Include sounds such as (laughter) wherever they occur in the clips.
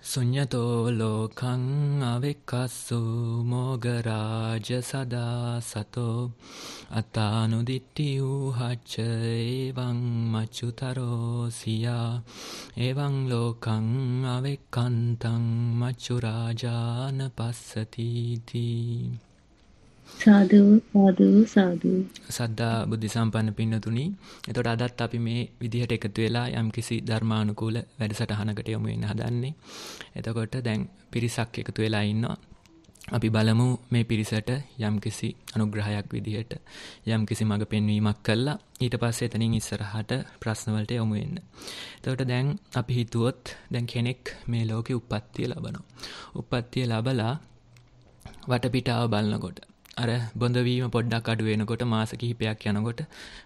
සුඥතෝ ලෝකං අවික්කස්සු මෝගරාජ සදා සතෝ අතානුදිට්ටි වූහච්ච ඒවං මච්චුතරෝසියා ඒවං ලෝකං අවෙක්කන්තං මච්චුරාජාන පස්සතිීතිී සාදු සාදු සාදු සද්ධා බුද්ධ සම්පන්න පින්නතුනි එතකොට අදත් අපි මේ විදිහට එකතු වෙලා යම්කිසි ධර්මානුකූල වැඩසටහනකට යොමු වෙන්න හදන්නේ එතකොට දැන් පිරිසක් එකතු වෙලා ඉන්නවා අපි බලමු මේ පිරිසට යම්කිසි අනුග්‍රහයක් විදිහට යම්කිසි මඟ පෙන්වීමක් කළා ඊට පස්සේ එතනින් ඉස්සරහට ප්‍රශ්න වලට යොමු වෙන්න. එතකොට දැන් අපි හිතුවොත් දැන් කෙනෙක් මේ ලෝකේ උප්පත්තිය ලබනවා. උප්පත්තිය ලබලා වටපිටාව බලනකොට අර බොඳවීම පොඩ්ඩක් අඩුවෙනකොට මාස කිහිපයක් යනකොට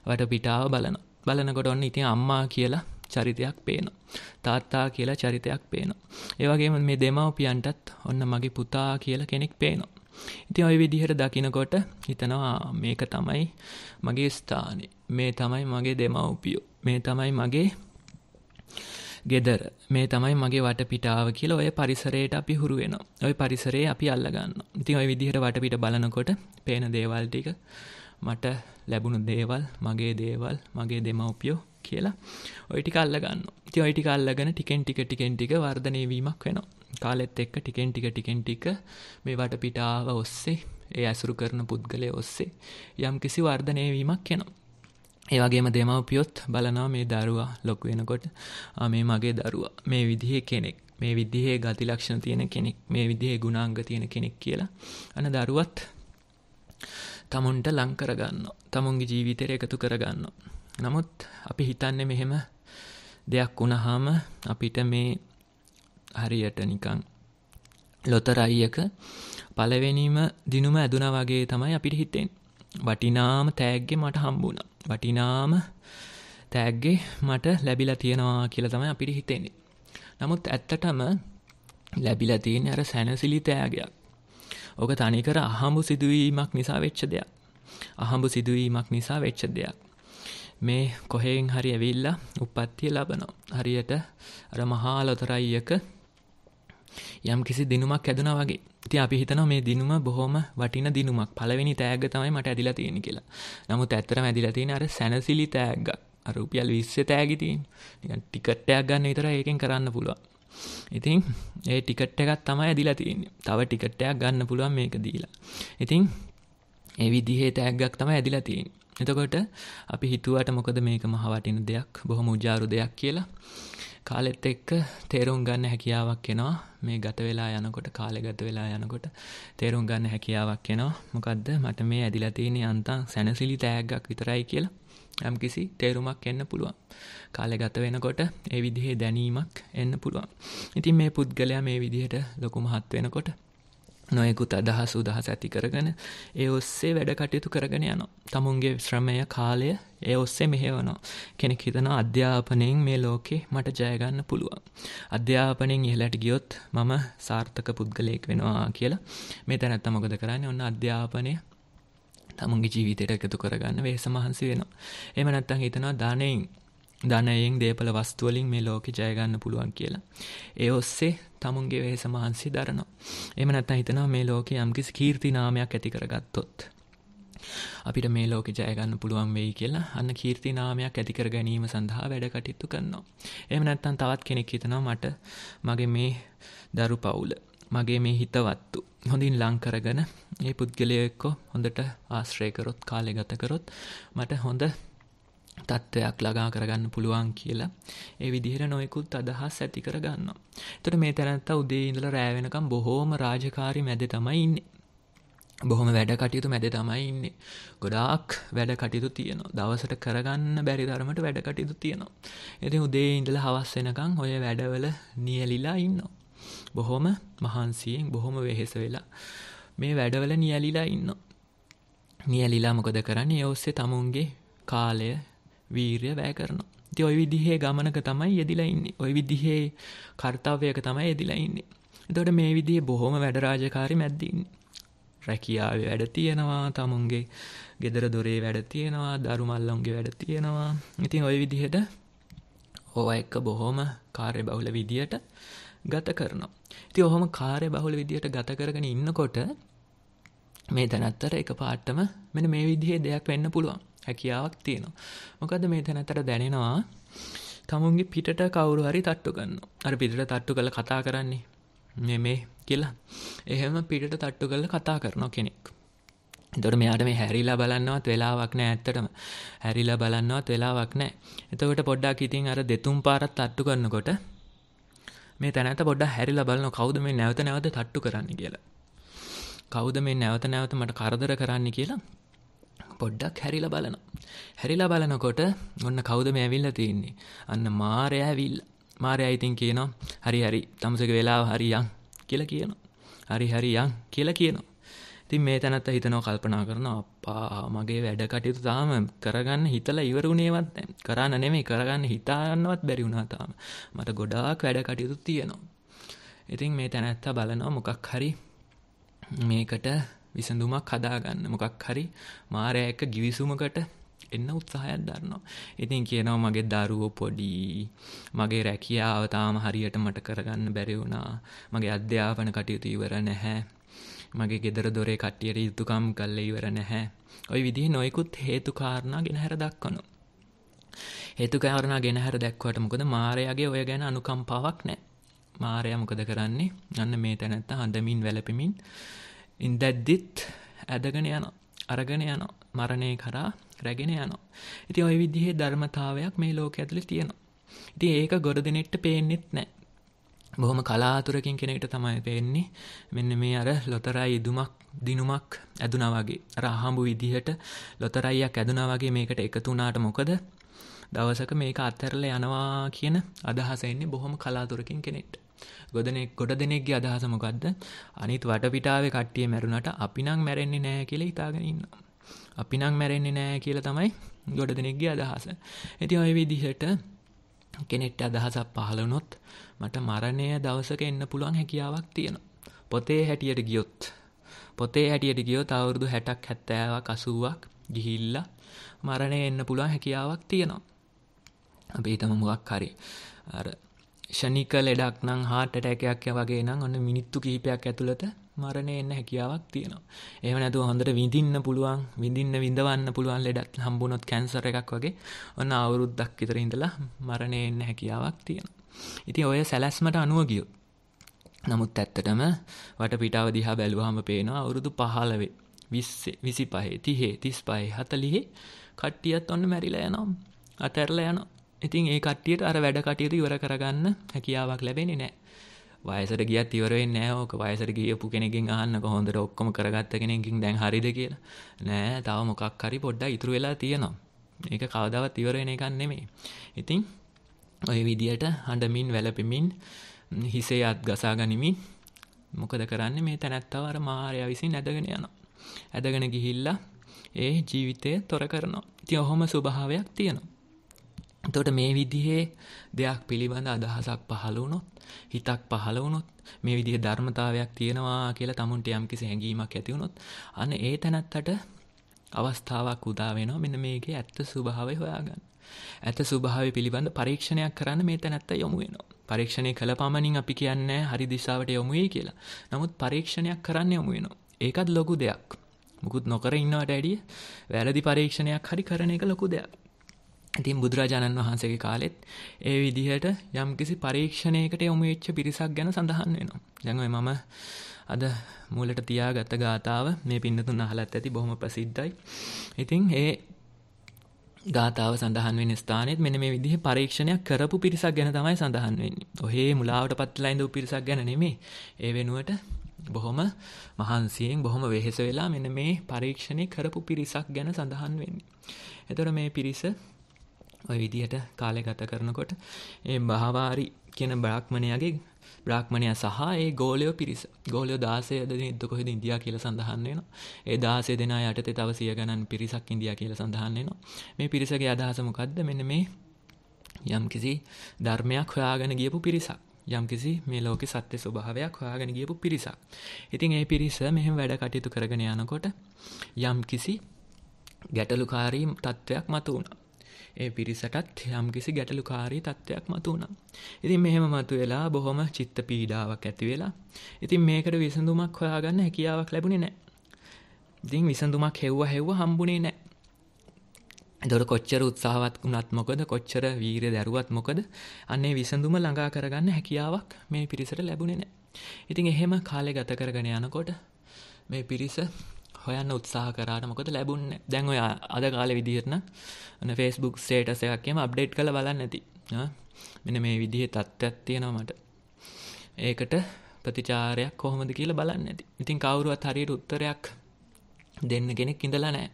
වට පිටාව බලන බලනකොට ඔන්න ඉතින් අම්මා කියලා චරිතයක් පේනවා. තාත්තා කියලා චරිතයක් පේනවා. ඒ වගේම මේ දෙමව්පියන්ටත් ඔන්න මගේ පුතා කියලා කෙනෙක් පේනවා. ඉතින් ওই විදිහට දකිනකොට හිතනවා මේක තමයි මගේ ස්ථානේ. මේ තමයි මගේ දෙමව්පියෝ. මේ තමයි මගේ ගෙදර මේ තමයි මගේ වටපිටාව කියලා ඔය පරිසරයට අපි හුරු වෙන ඔය පරිසරේ අපි අල්ලගන්න ඉතින් ඔය විදිහට වටපිට බලනකොට පේන දේවල් ටික මට ලැබුණු දේවල් මගේ දේවල් මගේ දෙමවපියෝ කියලා ඔයිටි කල්ලගන්න ති ඔයිටි කල්ලගෙන ටිකෙන් ටික ටිකෙන් ටික වර්ධනයවීමක් වෙන කාලෙත් එක්ක ටිකෙන් ටික ටිකෙන් ටික මේ වට පිටාව ඔස්සේ ඒ ඇසුරු කරන පුද්ගලය ඔස්සේ යම් කිසි වර්ධනයවීමක් කෙනවා ඒ වගේම දෙමව්පියොත් බලනවා මේ දරුවා ලොකු වෙනකොට මේ මගේ දරුවා මේ විදිහේ කෙනෙක් මේ විදිහේ ගති ලක්ෂණ තියෙන කෙනෙක් මේ විදිහේ ගුණාංග තියෙන කෙනෙක් කියලා අන දරුවත් තමුන්ට ලං කරගන්නවා. තමුන්ගේ ජීවිතයට එකතු කරගන්නවා. නමුත් අපි හිතන්නේ මෙහෙම දෙයක් වුණාම අපිට මේ හරියට නිකන් ලොතරයියක පළවෙනිම දිනුම ඇදුනා වගේ තමයි අපිට හිතෙන්නේ. වටිනාම තෑග්ගේ මට හම්බුණ වටිනාම තෑග්ගේ මට ලැබිලා තියෙනවා කියලා තමයි අපිට හිතෙන්නේ නමුත් ඇත්තටම ලැබිලා තියෙන අර සැනසිලි තෑගයක් ඕක තනිකර අහඹු සිදුවීමක් නිසා වෙච්ච දෙයක් අහඹු සිදුවීමක් නිසා වෙච්ච දෙයක් මේ කොහෙෙන් හරි ඇවිල්ලා උපත්තිය ලබනෝ හරියට අර මහාලොතරයියක යම් කිසි දිනුමක් ඇදුනා වගේ. ඉතින් අපි හිතනවා මේ දිනුම බොහොම වටින දිනුමක්. පළවෙනි තෑග්ග තමයි මට ඇදිලා තියෙන්නේ කියලා. නමුත් ඇත්තටම ඇදිලා තියෙන්නේ අර සැනසිලි තෑග්ගක්. අර රුපියල් 20 තෑගි තියෙන්නේ. නිකන් ටිකට් එකක් ගන්න විතරයි ඒකෙන් කරන්න පුළුවන්. ඉතින් ඒ ටිකට් එකක් තමයි ඇදිලා තියෙන්නේ. තව ටිකට් එකක් ගන්න පුළුවන් මේක දීලා. ඉතින් ඒ විදිහේ තෑග්ගක් තමයි ඇදිලා තියෙන්නේ. එතකොට අපි හිතුවට මොකද මේක මහ වටින දෙයක්, බොහොම උජාරු දෙයක් කියලා. කාලෙත් එක්ක තේරුම් ගන්න හැකියාවක් එනවා මේ ගත වෙලා යනකොට කාලෙ ගත වෙලා යනකොට තේරුම් ගන්න හැකියාවක් එනවා මොකද්ද මට මේ ඇදිලා තියෙන අන්තං සැනසිලි තෑග්ගක් විතරයි කියලා යම් කිසි තේරුමක් එන්න පුළුවන් කාලෙ ගත වෙනකොට ඒ විදිහේ දැනීමක් එන්න පුළුවන් ඉතින් මේ පුද්ගලයා මේ විදිහට ලොකු මහත් වෙනකොට නොයෙකුත් අදහස් උදහස ඇති කරගෙන ඒ ඔස්සේ වැඩ කටයුතු කරගෙන යනවා. තමුන්ගේ ශ්‍රමය කාලය ඒ ඔස්සේ මෙහෙවනවා. කෙනෙක් හිතනවා අධ්‍යාපනයෙන් මේ ලෝකේ මට ජයගන්න පුළුවන්. අධ්‍යාපනයෙන් ඉහළට ගියොත් මම සාර්ථක පුද්ගලයෙක් වෙනවා කියලා. මේ තැනත්ත මොකද කරන්නේ? ඔන්න අධ්‍යාපනය තමුන්ගේ ජීවිතයට එකතු කරගන්න වෙහෙස මහන්සි වෙනවා. එහෙම නැත්නම් හිතනවා දානෙන් ධනයෙන් දේපල වස්තුවලින් මේ ලෝකෙ ජයගන්න පුළුවන් කියලා. ඒ ඔස්සේ තමුන්ගේ වෙහෙස මහන්සි දරනවා. එහෙම නැත්නම් හිතනවා මේ ලෝකේ යම්කිසි කීර්ති නාමයක් ඇති කරගත්තොත් අපිට මේ ලෝකෙ ජයගන්න පුළුවන් වෙයි කියලා අන්න කීර්ති නාමයක් ඇති කර ගැනීම සඳහා වැඩ කටයුතු කරනවා. එහෙම නැත්නම් තවත් කෙනෙක් හිතනවා මට මගේ මේ දරු පවුල මගේ මේ හිතවත්තු හොඳින් ලංකරගෙන ඒ පුද්ගලයෙක්කො හොඳට ආශ්‍රය කරොත් කාලය ගත කරොත් මට හොඳ තත්ත්වයක් ළඟා කරගන්න පුළුවන් කියලා ඒ විදිහට නොයකුත් අදහස් ඇති කරගන්නවා. එතකොට මේ තැනත්තා උදේ ඉඳලා රෑ වෙනකම් බොහෝම රාජකාරි මැද තමයි ඉන්නේ. බොහොම වැඩ කටයුතු මැද තමයි ඉන්නේ. ගොඩාක් වැඩ කටයුතු තියෙනවා. දවසට කරගන්න බැරි තරමට වැඩ කටයුතු තියෙනවා. ඉතින් උදේ ඉඳලා හවස් වෙනකම් ඔය වැඩවල නියැලිලා ඉන්නවා. බොහොම මහන්සියෙන් බොහොම වෙහෙස වෙලා මේ වැඩවල නියැලිලා ඉන්නවා. නියැලිලා මොකද කරන්නේ? ඒ ඔස්සේ තමුන්ගේ කාලය වීරය වැෑ කරනවා. ති ඔය විදිහේ ගමනක තමයි යෙදිලා ඉන්නේ. ඔය විදිහේ කර්තව්‍යයක තමයි යෙදිලා ඉන්නේ. එතකොට මේ විදිහේ බොහොම වැඩරාජකාරි මැද්දීන්නේ. රැකියාවේ වැඩ තියෙනවා තමුන්ගේ ගෙදර දොරේ වැඩ තියෙනවා දරුමල්ලොන්ගේ වැඩ තියෙනවා ඉතින් ඔය විදිහට හෝ එක්ක බොහොම කාර්ය බහුල විදියට ගත කරනවා. ඉති ඔහොම කාරය බහුල විදියට ගත කරගෙන ඉන්නකොට මේ දැනත්තර එක පාට්ටම මෙන මේ විදිහේ දෙයක් වෙන්න පුළුවන් හැකියාවක් තියෙනවා. මොකද මේ තැනතර දැනෙනවා තමුන්ගේ පිටට කවුරු හරි තට්ටු කරනවා. අර පිටට තට්ටු කරලා කතා කරන්නේ නෙමේ කියලා. එහෙම පිටට තට්ටු කරලා කතා කරන කෙනෙක්. එතකොට මෙයාට මේ හැරිලා බලන්නවත් වෙලාවක් නැහැ ඇත්තටම. හැරිලා බලන්නවත් වෙලාවක් නැහැ. එතකොට පොඩ්ඩක් ඉතින් අර දෙතුන් පාරක් තට්ටු කරනකොට මේ තැනත පොඩ්ඩක් හැරිලා බලන කවුද මේ නැවත නැවත තට්ටු කරන්නේ කියලා. කවුද මේ නැවත නැවත මට කරදර කරන්නේ කියලා පොඩ්ඩක් හැරිලා බලන. හැරිලා බලනකොට ඔන්න කවුද මේ ඇවිල්ලා තියෙන්නේ? අන්න මාරයා ඇවිල්ලා. මාරයා ඉතින් කියනවා හරි හරි තමුසේගේ වෙලාව හරි යන් කියලා කියනවා. හරි හරි යන් කියලා කියනවා. ඉතින් මේ තැනත්ත හිතනවා කල්පනා කරනවා අප්පා මගේ වැඩ කටයුතු තාම කරගන්න හිතලා ඉවර වුණේවත් නැහැ. කරන්න නෙමෙයි කරගන්න හිතාන්නවත් බැරි වුණා තාම. මට ගොඩාක් වැඩ කටයුතු තියෙනවා. ඉතින් මේ තැනත්තා බලනවා මොකක් හරි මේකට විසඳුමක් හදාගන්න මොකක් හරි මාරයක ගිවිසුමකට එන්න උත්සාහයක් දරනවා. ඉතින් කියනවා මගේ දරුවෝ පොඩි මගේ රැකියාව තාම හරියට මට කරගන්න බැරි වුණා. මගේ අධ්‍යාපන කටයුතු ඉවර නැහැ. මගේ ගෙදර දොරේ කට්ටියට යුතුයකම් කළේ ඉවර නැහැ. ওই විදිහේ නොයිකුත් හේතු කාරණා ගෙනහැර දක්වනවා. හේතු කාරණා ගෙනහැර දැක්වට මොකද මාරයාගේ ඔය ගැන අනුකම්පාවක් නැහැ. මාරයා මොකද කරන්නේ? අන්න මේ තැනත්තා හඳමින් වැළපෙමින් ඉන්දැද්දිත් ඇදගෙන යන අරගෙන යන මරණය කරා රැගෙන යනවා. ඉති ඔය විදිහේ ධර්මතාවයක් මේ ලෝක ඇතුලි තියෙනවා. ඉති ඒක ගොඩදිනෙට්ට පේන්නෙත් නෑ. බොහොම කලාතුරකින් කෙනෙට තමයි පේන්නේ මෙන්න මේ අර ලොතරයි ඉදුමක් දිනුමක් ඇදුන වගේ රහම්බු විදිහට ලොතරයියක් ඇදුන වගේ මේකට එකතුනාට මොකද දවසක මේක අත්තරල යනවා කියන අදහසෙන්නේ බොහොම කලාතුරකින් කෙනෙක්ට ගොදනෙක් ගොඩ දෙනෙක්ගේ අදහසමොකක්ද අනිත් වටපිටාවේ කට්ටිය මැරුණට අපි නං මැරෙන්නේ නෑ කියල ඉතාගෙනන්න. අපි නං මැරෙන්නේ නෑ කියල තමයි ගොඩ දෙනෙක්ගේ අදහස. ඇති ඔය විදිහට කෙනෙට්ට අදහසක් පහලනොත් මට මරණය දවසක එන්න පුළුවන් හැකියාවක් තියෙන. පොතේ හැටියට ගියොත්. පොතේ හැටියට ගියොත් අවුරුදු හැටක් හැත්තෑවක් අසුවක් ගිහිල්ල මරණය එන්න පුළුවන් හැකියාවක් තියෙනවා. අපි හිතම මොකක් හරි අර ෂනික ලෙඩක් නම් හාට ටැකයක් වගේ නම් ඔන්න මිනිත්තු කීපයක් ඇතුළත මරණය එන්න හැකියාවක් තියෙනවා. එහෙම නැතුව හොඳට විඳින්න පුළුවන්, විඳින්න විඳවන්න පුළුවන් ලෙඩක් හම්බුනොත් කැන්සර් එකක් වගේ ඔන්න අවුරුද්දක් විතර ඉඳලා මරණය එන්න හැකියාවක් තියෙනවා. ඉතින් ඔය සැලැස්මට අනුව ගියොත් නමුත් ඇත්තටම වටපිටාව දිහා බැලුවාම පේනවා අවුරුදු 15 20 25 30 35 40 කට්ටියත් ඔන්න මැරිලා යනවා. අතැරලා යනවා. ඉතින් ඒ කට්ටියට අර වැඩ කටයුතු ඉවර කරගන්න හැකියාවක් ලැබෙන්නේ නෑ වයසට ගියත් ඉවර වෙන්නේ නෑ ඕක වයසට ගියපු කෙනෙක්ගෙන් අහන්න කොහොඳට ඔක්කොම කරගත්ත කෙනෙක්ගෙන් දැන් හරිද කියලා නෑ තව මොකක් හරි පොඩ්ඩක් ඉතුරු වෙලා තියෙනවා ඒක කවදාවත් ඉවර වෙන එකක් නෙමෙයි ඉතින් ඔය විදියට හඬමින් වැළපෙමින් හිසේ අත් ගසා ගනිමින් මොකද කරන්නේ මේ තැනැත්තව අර මාරයා විසින් ඇදගෙන යනවා ඇදගෙන ගිහිල්ලා ඒ ජීවිතය තොර කරනවා. ඉතින් ඔහොම ස්වභාවයක් තියෙනවා. එතකොට මේ විදිහේ දෙයක් පිළිබඳ අදහසක් පහළ වුණොත් හිතක් පහළ වුණොත් මේ විදිහේ ධර්මතාවයක් තියෙනවා කියලා තමුන්ට යම්කිසි හැඟීමක් ඇති වුණොත් අන්න ඒ තැනත්තට අවස්ථාවක් උදා වෙනවා මෙන්න මේකේ ඇත්ත ස්වභාවය හොයාගන්න. ඇත්ත ස්වභාවය පිළිබඳ පරීක්ෂණයක් කරන්න මේ තැනත්ත යොමු වෙනවා. පරීක්ෂණය කළ පමණින් අපි කියන්නේ හරි දිශාවට යොමු වෙයි කියලා. නමුත් පරීක්ෂණයක් කරන්න යොමු වෙනවා. ඒකත් ලොකු දෙයක්. මුකුත් නොකර ඉන්නවට වැඩිය වැරදි පරීක්ෂණයක් හරි කරන එක ලොකු දෙයක්. ඉතින් බුදුරජාණන් වහන්සේගේ කාලෙත් ඒ විදිහට යම්කිසි පරීක්ෂණයකට යොමු වෙච්ච පිරිසක් ගැන සඳහන් වෙනවා. දැන් ඔය මම අද මූලට තියාගත්ත ගාතාව මේ පින්නතුන් අහලත් ඇති බොහොම ප්‍රසිද්ධයි. ඉතින් ඒ ගාතාව සඳහන් වෙන ස්ථානෙත් මෙන්න මේ විදිහේ පරීක්ෂණයක් කරපු පිරිසක් ගැන තමයි සඳහන් වෙන්නේ. ඔහේ මුලාවට පත්ලා ඉඳපු පිරිසක් ගැන නෙමෙයි. ඒ වෙනුවට බොහොම මහන්සියෙන් බොහොම වෙහෙස වෙලා මෙන්න මේ පරීක්ෂණේ කරපු පිරිසක් ගැන සඳහන් වෙන්නේ. එතකොට මේ පිරිස ඔය විදිහට කාලය ගත කරනකොට ඒ භාවාරි කියන බ්‍රාක්්මණයගේ බ්‍රාක්්මණය සහ ඒ ගෝලයෝ පිරිස ගෝලයෝ දාසය ද කොහෙද ඉදියා කියල සඳහන්න්නේන ඒ දාසේ දෙෙන යටත තව සිය ගණන් පිරිසක් ඉදියා කියල සඳහන්න්නේනවා මේ පිරිසගේ අදහසමකක්ද මෙන්න මේ යම් කිසි ධර්මයක් හොයාගෙන ගියපු පිරිසක් යම් කිසි මේ ලෝක සත්‍ය ස්වභාවයක් හොයාගෙන ගියපු පිරිසක් ඉතින් ඒ පිරිස මෙහෙම වැඩ කටයුතු කරගෙන යනකොට යම් කිසි ගැටලුකාරීම් තත්ත්වයක් මතු වුණා ඒ පිරිසටත් යම්කිසි ගැටලුකාරී තත්ත්වයක් මතු වුණා. ඉතින් මෙහෙම මතු වෙලා බොහොම චිත්ත පීඩාවක් ඇති වෙලා ඉතින් මේකට විසඳුමක් හොයාගන්න හැකියාවක් ලැබුණේ නැහැ. ඉතින් විසඳුමක් හෙව්වා හෙව්වා හම්බුනේ නැහැ. එතකොට කොච්චර උත්සාහවත් වුණත් මොකද කොච්චර වීරිය දැරුවත් මොකද අන්නේ විසඳුම ළඟා කරගන්න හැකියාවක් මේ පිරිසට ලැබුණේ නැහැ. ඉතින් එහෙම කාලේ ගත කරගෙන යනකොට මේ පිරිස හොයන්න උත්සාහ කරාට මොකද ලැබුන් දැන් ඔය අද කාල විදිහරන ෆෙස්බුක් සේටසයක්ම අප්ඩේට් කළ බලන්න ඇති මෙන මේ විදිහ තත්ත්වයක් තියෙනවට ඒකට ප්‍රතිචාරයක් කොහොමද කියලා බලන්න ඇති ඉතින් කවුරුවත් හරියට උත්තරයක් දෙන්න කෙනෙක් ඉඳලා නෑ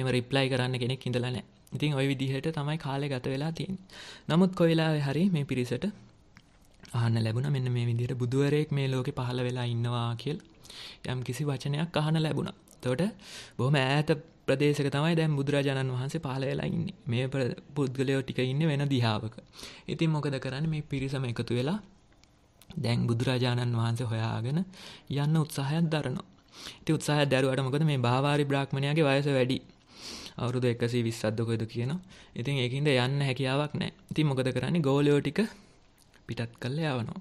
එම රිප්ලයි කරන්න කෙනෙක් ඉඳලා නෑ ඉතින් ඔය විදිහට තමයි කාලෙ ගත වෙලා තියෙන් නමුත් කොයිලා හරි මේ පිරිසට ආහන්න ලැබුණ මෙන්න මේ විදිහට බුදුවරයෙක් මේ ලෝකෙ පහළ වෙලා ඉන්නවා කියල් යම් කිසි වචනයක් අහන ලැබුණා තොට බොහම ඈත ප්‍රදේශක තමයි දැන් බුදුරජාණන් වහන්සේ පාලවෙලා ඉන්නේ මේ පුද්ගලයෝ ටික ඉන්න වෙන දිහාාවක ඉතින් මොකද කරන්න මේ පිරිසම එකතු වෙලා දැන් බුදුරජාණන් වහන්සේ හොයාගෙන යන්න උත්සාහයක් දරනවා ඉති උත්සාහ දැරුවට මොකද මේ භාවාරි බ්‍රාක්්මණයාගේ වයස වැඩි අවුරුදු එකසි විස්සද්දකොයද කියනවා ඉතින් ඒකින්ද යන්න හැකියාවක් නෑ ඉතින් මොකද කරන්නේ ගෝලයෝ ටික පිටත් කල්ල යවනවා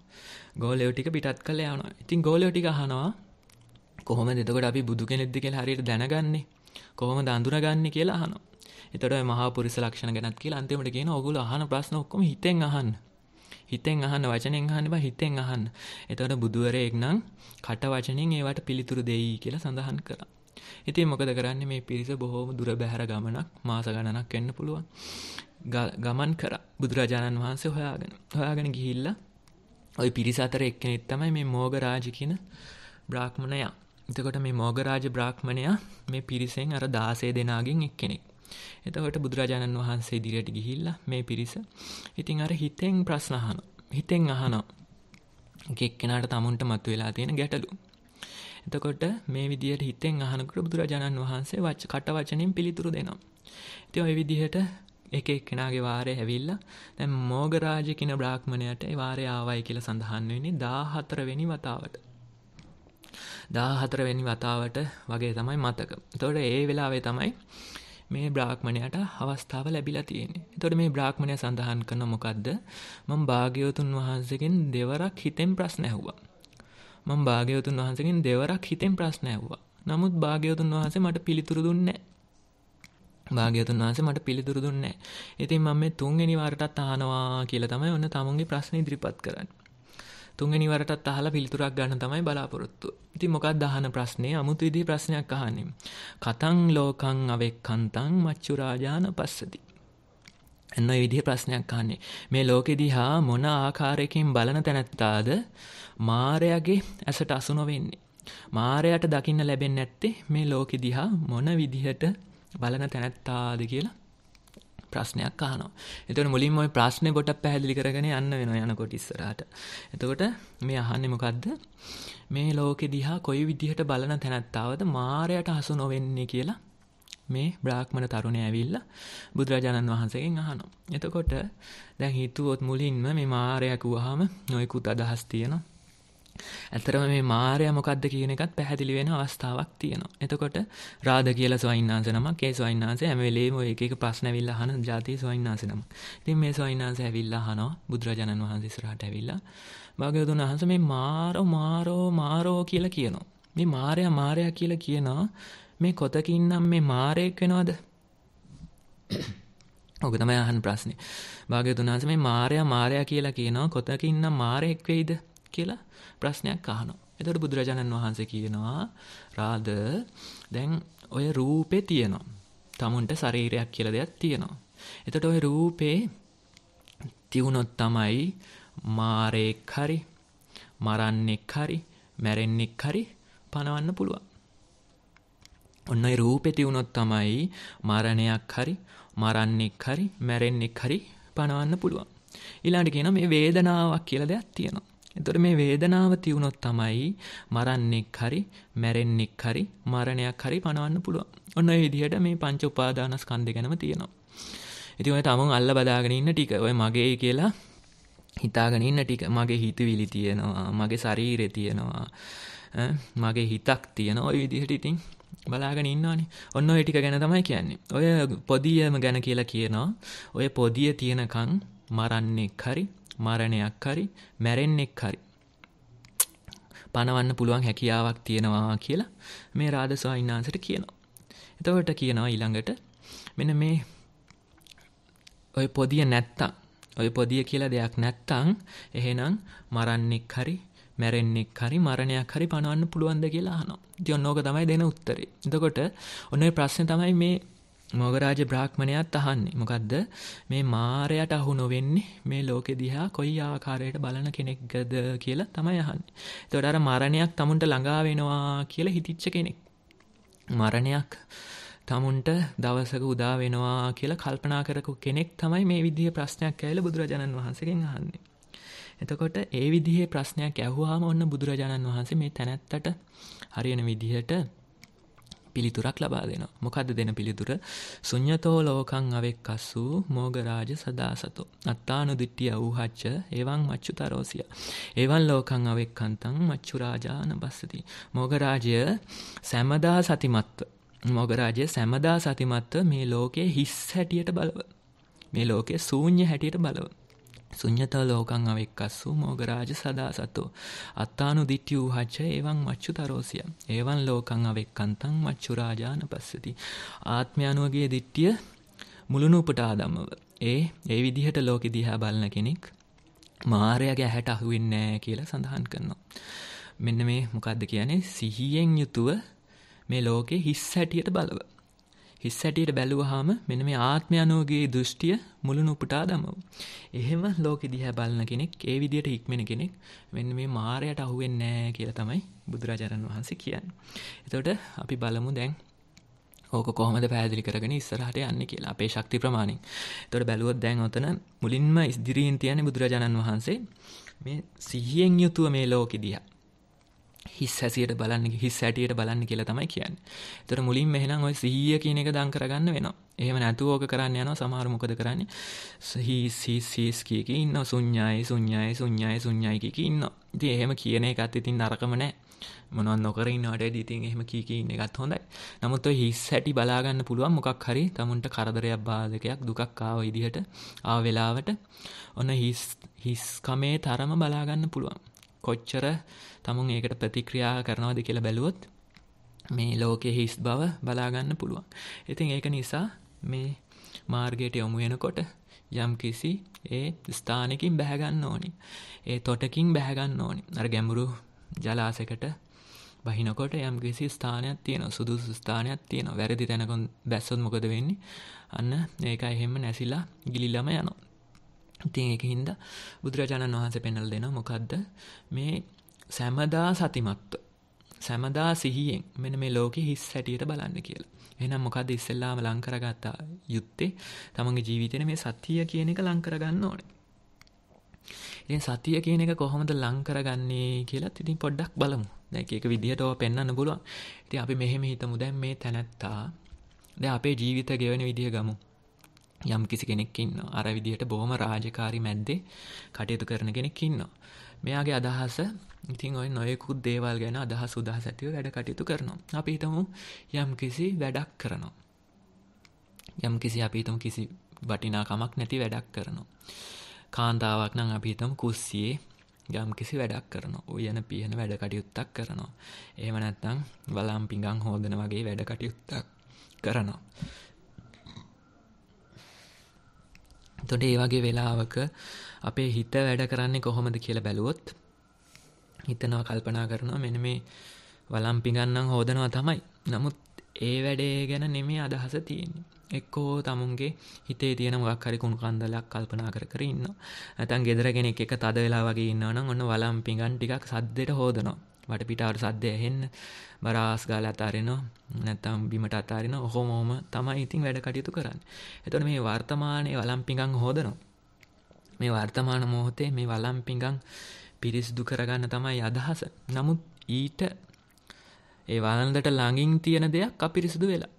ගෝලයෝ ටික පිටත් කල්ල යවනවා ඉතින් ගෝලයෝ ටික හනවා කොහොමද එතකොට අපි බුදු කෙනෙක්ද කියලා හරියට දැනගන්නේ කොහොමද අඳුනගන්නේ කියලා අහනවා. එතකොට ඔය මහා පුරිස ලක්ෂණ ගැනත් කියලා අන්තිමට කියනවා ඕගොල්ලෝ අහන ප්‍රශ්න ඔක්කොම හිතෙන් අහන්න. හිතෙන් අහන්න වචනෙන් අහන්න බා හිතෙන් අහන්න. එතකොට බුදුවරයෙක් නම් කට වචනෙන් ඒවට පිළිතුරු දෙයි කියලා සඳහන් කරා. ඉතින් මොකද කරන්නේ මේ පිරිස බොහෝම දුර බැහැර ගමනක් මාස ගණනක් වෙන්න පුළුවන්. ගමන් කරා බුදුරජාණන් වහන්සේ හොයාගෙන. හොයාගෙන ගිහිල්ලා ওই පිරිස අතර එක්කෙනෙක් තමයි මේ මෝග රාජ කියන බ්‍රාහ්මණයා. එතකොට මේ මෝගරාජ බ්‍රාහ්මණයා මේ පිරිසෙන් අර දාසේ දෙනාගෙන් එක් කෙනෙක්. එතකොට බුදුරජාණන් වහන්සේ දිරයට ගිහිල්ලා මේ පිරිස ඉතින් අර හිතෙන් ප්‍රශ්න අහන හිතෙන් අහනවා එක එක්කෙනාට තමුන්ට මතුවෙලා තියෙන ගැටලු එතකොට මේ විදිහට හිතෙන් අහනකොට බුදුරජාණන් වහන්සේ වච කට වචනෙන් පිළිතුරු දෙනවා ඉතින් ওই විදිහට එක එක්කෙනාගේ වාරය ඇවිල්ලා දැන් මෝගරාජ කියන බ්‍රාහ්මණයට ඒ වාරය ආවයි කියලා සඳහන් වෙන්නේ 14 වෙනි වතාවට දාහතරවෙනි වතාවට වගේ තමයි මතක තොට ඒ වෙලාවේ තමයි මේ බ්‍රාහ්මණයට අවස්ථාව ලැබිලා තියෙන්නේ. එතකොට මේ බ්‍රාහ්මණය සඳහන් කරන මොකද්ද? මම භාග්‍යවතුන් වහන්සේගෙන් දෙවරක් හිතෙන් ප්‍රශ්න ඇහුවා. මම භාග්‍යවතුන් වහන්සේගෙන් දෙවරක් හිතෙන් ප්‍රශ්න ඇහුවා. නමුත් භාග්‍යවතුන් වහන්සේ මට පිළිතුරු දුන්නේ භාග්‍යවතුන් වහන්සේ මට පිළිතුරු දුන්නේ නැහැ. ඉතින් මම මේ තුන්වෙනි වරටත් අහනවා කියලා තමයි ඔන්න තමුන්ගේ ප්‍රශ්න ඉදිරිපත් කරන්නේ. තුන්වෙනි වරටත් අහලා පිළිතුරක් ගන්න තමයි බලාපොරොත්තු. ඉතින් මොකක්ද අහන ප්‍රශ්නේ? 아무තු විදිහේ ප්‍රශ්නයක් අහන්නේ. කතං ලෝකං අවෙක්ඛන්තං මච්චුරාජාන පස්සති. එන්න ඔය විදිහේ ප්‍රශ්නයක් අහන්නේ. මේ ලෝකෙ දිහා මොන ආකාරයකින් බලන තැනැත්තාද මායාගේ ඇසට අසු නොවෙන්නේ. මාරයට දකින්න ලැබෙන්නේ නැත්තේ මේ ලෝකෙ දිහා මොන විදිහට බලන තැනැත්තාද කියලා ප්‍රශ්නයක් අහනවා. එතකොට මුලින්ම ওই ප්‍රශ්නේ පොඩක් පැහැදිලි කරගෙන යන්න වෙනවා යනකොට ඉස්සරහට. එතකොට මේ අහන්නේ මොකද්ද? මේ ලෝකෙ දිහා කොයි විදිහට බලන තැනැත්තාවද මායයට හසු නොවෙන්නේ කියලා මේ බ්‍රාහ්මණ තරුණය ඇවිල්ලා බුදුරජාණන් වහන්සේගෙන් අහනවා. එතකොට දැන් හිතුවොත් මුලින්ම මේ මායя කිව්වහම නොයිකුත් අදහස් තියෙනවා. ඇතරම මේ මාරය මොකක්ද කියන එකත් පැහැදිලි වෙන අවස්ථාවක් තියෙනවා. එතකොට රාධ කියලා ස්වයින්නාස නමක් ඒ ස්වයින්නාස හැම වෙලේම ඔය එක එක ප්‍රශ්න ඇවිල්ලා අහන જાති ස්වයින්නාස නම. ඉතින් මේ ස්වයින්නාස ඇවිල්ලා අහනවා බුදුරජාණන් වහන්සේ ඉස්සරහට ඇවිල්ලා භාග්‍යවතුන් වහන්සේ මේ මාරෝ මාරෝ මාරෝ කියලා කියනවා. මේ මාරයා මාරයා කියලා කියනවා. මේ කොතකින් නම් මේ මාරයෙක් වෙනවද? ඕක තමයි අහන ප්‍රශ්නේ. භාග්‍යවතුන් වහන්සේ මේ මාරයා මාරයා කියලා කියනවා. කොතකින් නම් මාරයෙක් වෙයිද? කියලා ප්‍රශ්නයක් අහනවා. එතකොට බුදුරජාණන් වහන්සේ කියනවා රාද දැන් ඔය රූපේ තියෙනවා. tamunට ශරීරයක් කියලා දෙයක් තියෙනවා. එතකොට ඔය රූපේ තියුණොත් තමයි මාරේක් හරි මරන්නෙක් හරි මැරෙන්නෙක් හරි පණවන්න පුළුවන්. ඔන්න ඒ රූපේ තියුණොත් තමයි මරණයක් හරි මරන්නෙක් හරි මැරෙන්නෙක් හරි පණවන්න පුළුවන්. ඊළඟට කියනවා මේ වේදනාවක් කියලා දෙයක් තියෙනවා. එතකොට මේ වේදනාව තියුණොත් තමයි මරන්නෙක් හරි මැරෙන්නෙක් හරි මරණයක් හරි පණවන්න පුළුවන්. ඔන්න ඔය විදිහට මේ පංච උපාදානස්කන්ධය ගැනම තියෙනවා. ඉතින් ඔය තමන් අල්ල බදාගෙන ඉන්න ටික ඔය මගේ කියලා හිතාගෙන ඉන්න ටික මගේ හිතවිලි තියෙනවා මගේ ශරීරේ තියෙනවා මගේ හිතක් තියෙන ඔය විදිහට ඉතින් බලාගෙන ඉන්නවානේ. ඔන්න ඔය ටික ගැන තමයි කියන්නේ. ඔය පොදියම ගැන කියලා කියනවා. ඔය පොදිය තියෙනකන් මරන්නේ හරි මරණයක් හරි මැරෙන්නෙක් හරි පණවන්න පුළුවන් හැකියාවක් තියෙනවා කියලා මේ රාධ ස්වාමීන් කියනවා. එතකොට කියනවා ඊළඟට මෙන්න මේ ඔය පොදිය නැත්තම් ඔය පොදිය කියලා දෙයක් නැත්තම් එහෙනම් මරන්නෙක් හරි මැරෙන්නෙක් හරි මරණයක් හරි පණවන්න පුළුවන්ද කියලා අහනවා. ඉතින් ඔන්න ඕක තමයි දෙන උත්තරේ. එතකොට ඔන්න ඔය ප්‍රශ්නේ තමයි මේ මොගරාජ බ්‍රාහ්මණයාත් අහන්නේ. මොකද්ද මේ මායයට අහු නොවෙන්නේ මේ ලෝකෙ දිහා කොයි ආකාරයකට බලන කෙනෙක්ද කියලා තමයි අහන්නේ. එතකොට අර මරණයක් tamunට ළඟා වෙනවා කියලා හිතිච්ච කෙනෙක්. මරණයක් tamunට දවසක උදා වෙනවා කියලා කල්පනා කරපු කෙනෙක් තමයි මේ විදිහේ ප්‍රශ්නයක් ඇවිල්ලා බුදුරජාණන් වහන්සේගෙන් අහන්නේ. එතකොට ඒ විදිහේ ප්‍රශ්නයක් ඇහුවාම ඔන්න බුදුරජාණන් වහන්සේ මේ තැනැත්තට හරියන විදිහට පිළිතුරක් ලබා දෙෙන මොකද දෙන පිළිතුර සුඥතෝ ලෝකං අවෙක් අස්සූ මෝගරාජ සදාසතෝ අත්තානු දිට්ටිය වූහච්ච ඒවන් මච්චු තරෝසිය ඒවන් ලෝකං අවෙක් කන්තං මච්චුරාජාන බස්සති මෝගරාජය සැමදා සතිමත්ව මොගරාජය සැමදා සතිමත්ව මේ ලෝකයේ හිස් හැටියට බලව මේ ලෝකයේ සූඥ හැටියට බලව සුඥතා ලෝකං අවෙක්කස්සු මෝගරාජ සදා සතු අත්තානු දිට්ටි වූහච්ච ඒවන් මච්චු තරෝසිය ඒවන් ලෝකං අවෙක්කන්තං මච්චුරාජාන පස්සති ආත්මයනුවගේ දිට්ටිය මුළුණු උපටා දම්මව ඒ ඒ විදිහට ලෝක දිහා බලන කෙනෙක් මාරයගේ හැට අහුවෙන්නෑ කියලා සඳහන් කරනවා මෙන්න මේ මොකක්ද කියන්නේ සිහියෙන් යුතුව මේ ලෝකෙ හිස් හැටියට බලව හිස් හැටියට බැලුවහම මෙන්න මේ ආත්මය අනුවගේ දෘෂ්ටිය මුළු නුපුටා දමව. එහෙම ලෝකෙ දිහා බලන කෙනෙක් ඒ විදියට ඉක්මන කෙනෙක් මෙන්න මේ මාරයට අහුවෙන්නේ නැහැ කියලා තමයි බුදුරජාණන් වහන්සේ කියන්නේ. එතකොට අපි බලමු දැන් ඕක කොහොමද පැහැදිලි කරගෙන ඉස්සරහට යන්න කියලා අපේ ශක්ති ප්‍රමාණෙන්. එතකොට බැලුවොත් දැන් ඔතන මුලින්ම ඉදිරියෙන් තියන්නේ බුදුරජාණන් වහන්සේ මේ සිහියෙන් යුතුව මේ ලෝකෙ දිහා. හිස් හැසියට බලන්න හිස් හැටියට බලන්න කියලා තමයි කියන්න තොර මුලින් මෙහෙනම් ඔය සීය කියන එක දං කරගන්න වෙනවා එහෙම නැතුවෝක කරන්න යනවා සමහර මොකද කරන්නේ සහිසිසිස් කියක ඉන්න සුඥයි සුඥයි සුඥයි සුඥයි කියක ඉන්න ති එහෙම කියන එකත් ඉතින් නරකම නෑ මොනොන් නොකරන්නට දීතින් එහෙම කීකන්න එකත් හොඳයි නමුත් හිස් හැටි බලාගන්න පුළුවන් මොකක් හරි තමුන්ට කරදරයක් බාධකයක් දුකක්කාව ඉදිහට ආ වෙලාවට ඔන්න හිස්කමේ තරම බලාගන්න පුළුවන් කොච්චර තමුන් ඒකට ප්‍රතික්‍රියා කරනවාද කියලා බැලුවොත් මේ ලෝකෙ හිස් බව බලාගන්න පුළුවන්. ඉතින් ඒක නිසා මේ මාර්ගයට යොමු වෙනකොට යම් කිසි ඒ ස්ථානකින් බැහැගන්න ඕනි. ඒ තොටකින් බැහැගන්න ඕනි. අර ගැඹුරු ජලාසකට බහිනකොට යම් කිසි ස්ථානයක් තියෙන සුදුසු ස්ථානයක් තියෙන වැරදි තැනකොන් බැස්සොත් මොකද වෙන්නේ අන්න ඒක එහෙම නැසිලා ගිලිලම යනවා. ඉතින් ඒක හින්දා බුදුරජාණන් වහන්සේ පෙන්වලා දෙනවා මොකද්ද මේ සැමදා සතිමත්ව සැමදා සිහියෙන් මෙන මේ ලෝක හිස් සැටියට බලන්න කියලා. එනම් මොකද ඉස්සෙල්ලාම ලංකරගත්තා යුත්තේ තමන්ගේ ජීවිතන මේ සතිය කියන එක ලංකරගන්න ඕන. ඉතින් සතිය කියන එක කොහොමද ලංකරගන්නේ කියලා ඉතින් පොඩ්ඩක් බලමු. දැන් එක විදියට ඔය පෙන්වන්න පුළුවන්. ඉතින් අපි මෙහෙම හිතමු දැන් මේ තැනත්තා දැන් අපේ ජීවිත ගෙවෙන විදිය ගමු. යම් කිසි කෙනෙක් ඉන්න අර විදිහට බොහොම රාජකාරි මැද්දේ කටයුතු කරන කෙනෙක් ඉන්නවා. මෙයාගේ අදහස ඉතින් ඔය නොයෙකුත් දේවල් ගැන අදහස් උදහස් ඇතිව වැඩ කටයුතු කරනවා. අපි හිතමු යම් කිසි වැඩක් කරනවා. යම් කිසි අපි හිතමු කිසි වටිනාකමක් නැති වැඩක් කරනවා. කාන්තාවක් නම් අපි හිතමු කුස්සියේ යම් කිසි වැඩක් කරනවා. උයන පියන වැඩ කටයුත්තක් කරනවා. එහෙම නැත්නම් වලම් පිඟන් හොදන වගේ වැඩ කටයුත්තක් කරනවා. තොට ඒ වගේ වෙලාවක අපේ හිත වැඩ කරන්නේ කොහොමද කියලා බැලුවොත් හිතනවා කල්පනා කරනවා මෙන මේ වලම්පිගන්නම් හෝදනවා තමයි නමුත් ඒ වැඩේ ගැන නෙමේ අදහස තියෙන්නේ එක්කෝ තමුන්ගේ හිතේ තියෙන මොක්හරි කුණු කන්දලක් කල්පනා කර කර ඉන්න ඇතන් ගෙදරගෙන එක තද වෙලා වගේ ඉන්නවනම් ඔන්න වලම්පිගන් ටිකක් සද්දෙට හෝදනවා වටපිටාවට සද්දය ඇහෙන්න බරාස් ගාලා අතාරිනවා නැත්තම් බිමට අතාරිනවා ඔහොම ඔහොම තමයි ඉතින් වැඩ කටයුතු කරන්නේ. එතකොට මේ වර්තමානයේ වළම්පිඟම් හොදනවා. මේ වර්තමාන මොහොතේ මේ වළම්පිඟම් පිරිසිදු කරගන්න තමයි අදහස. නමුත් ඊට ඒ වළඳට ළඟින් තියෙන දෙයක් අපිරිසිදු වෙලා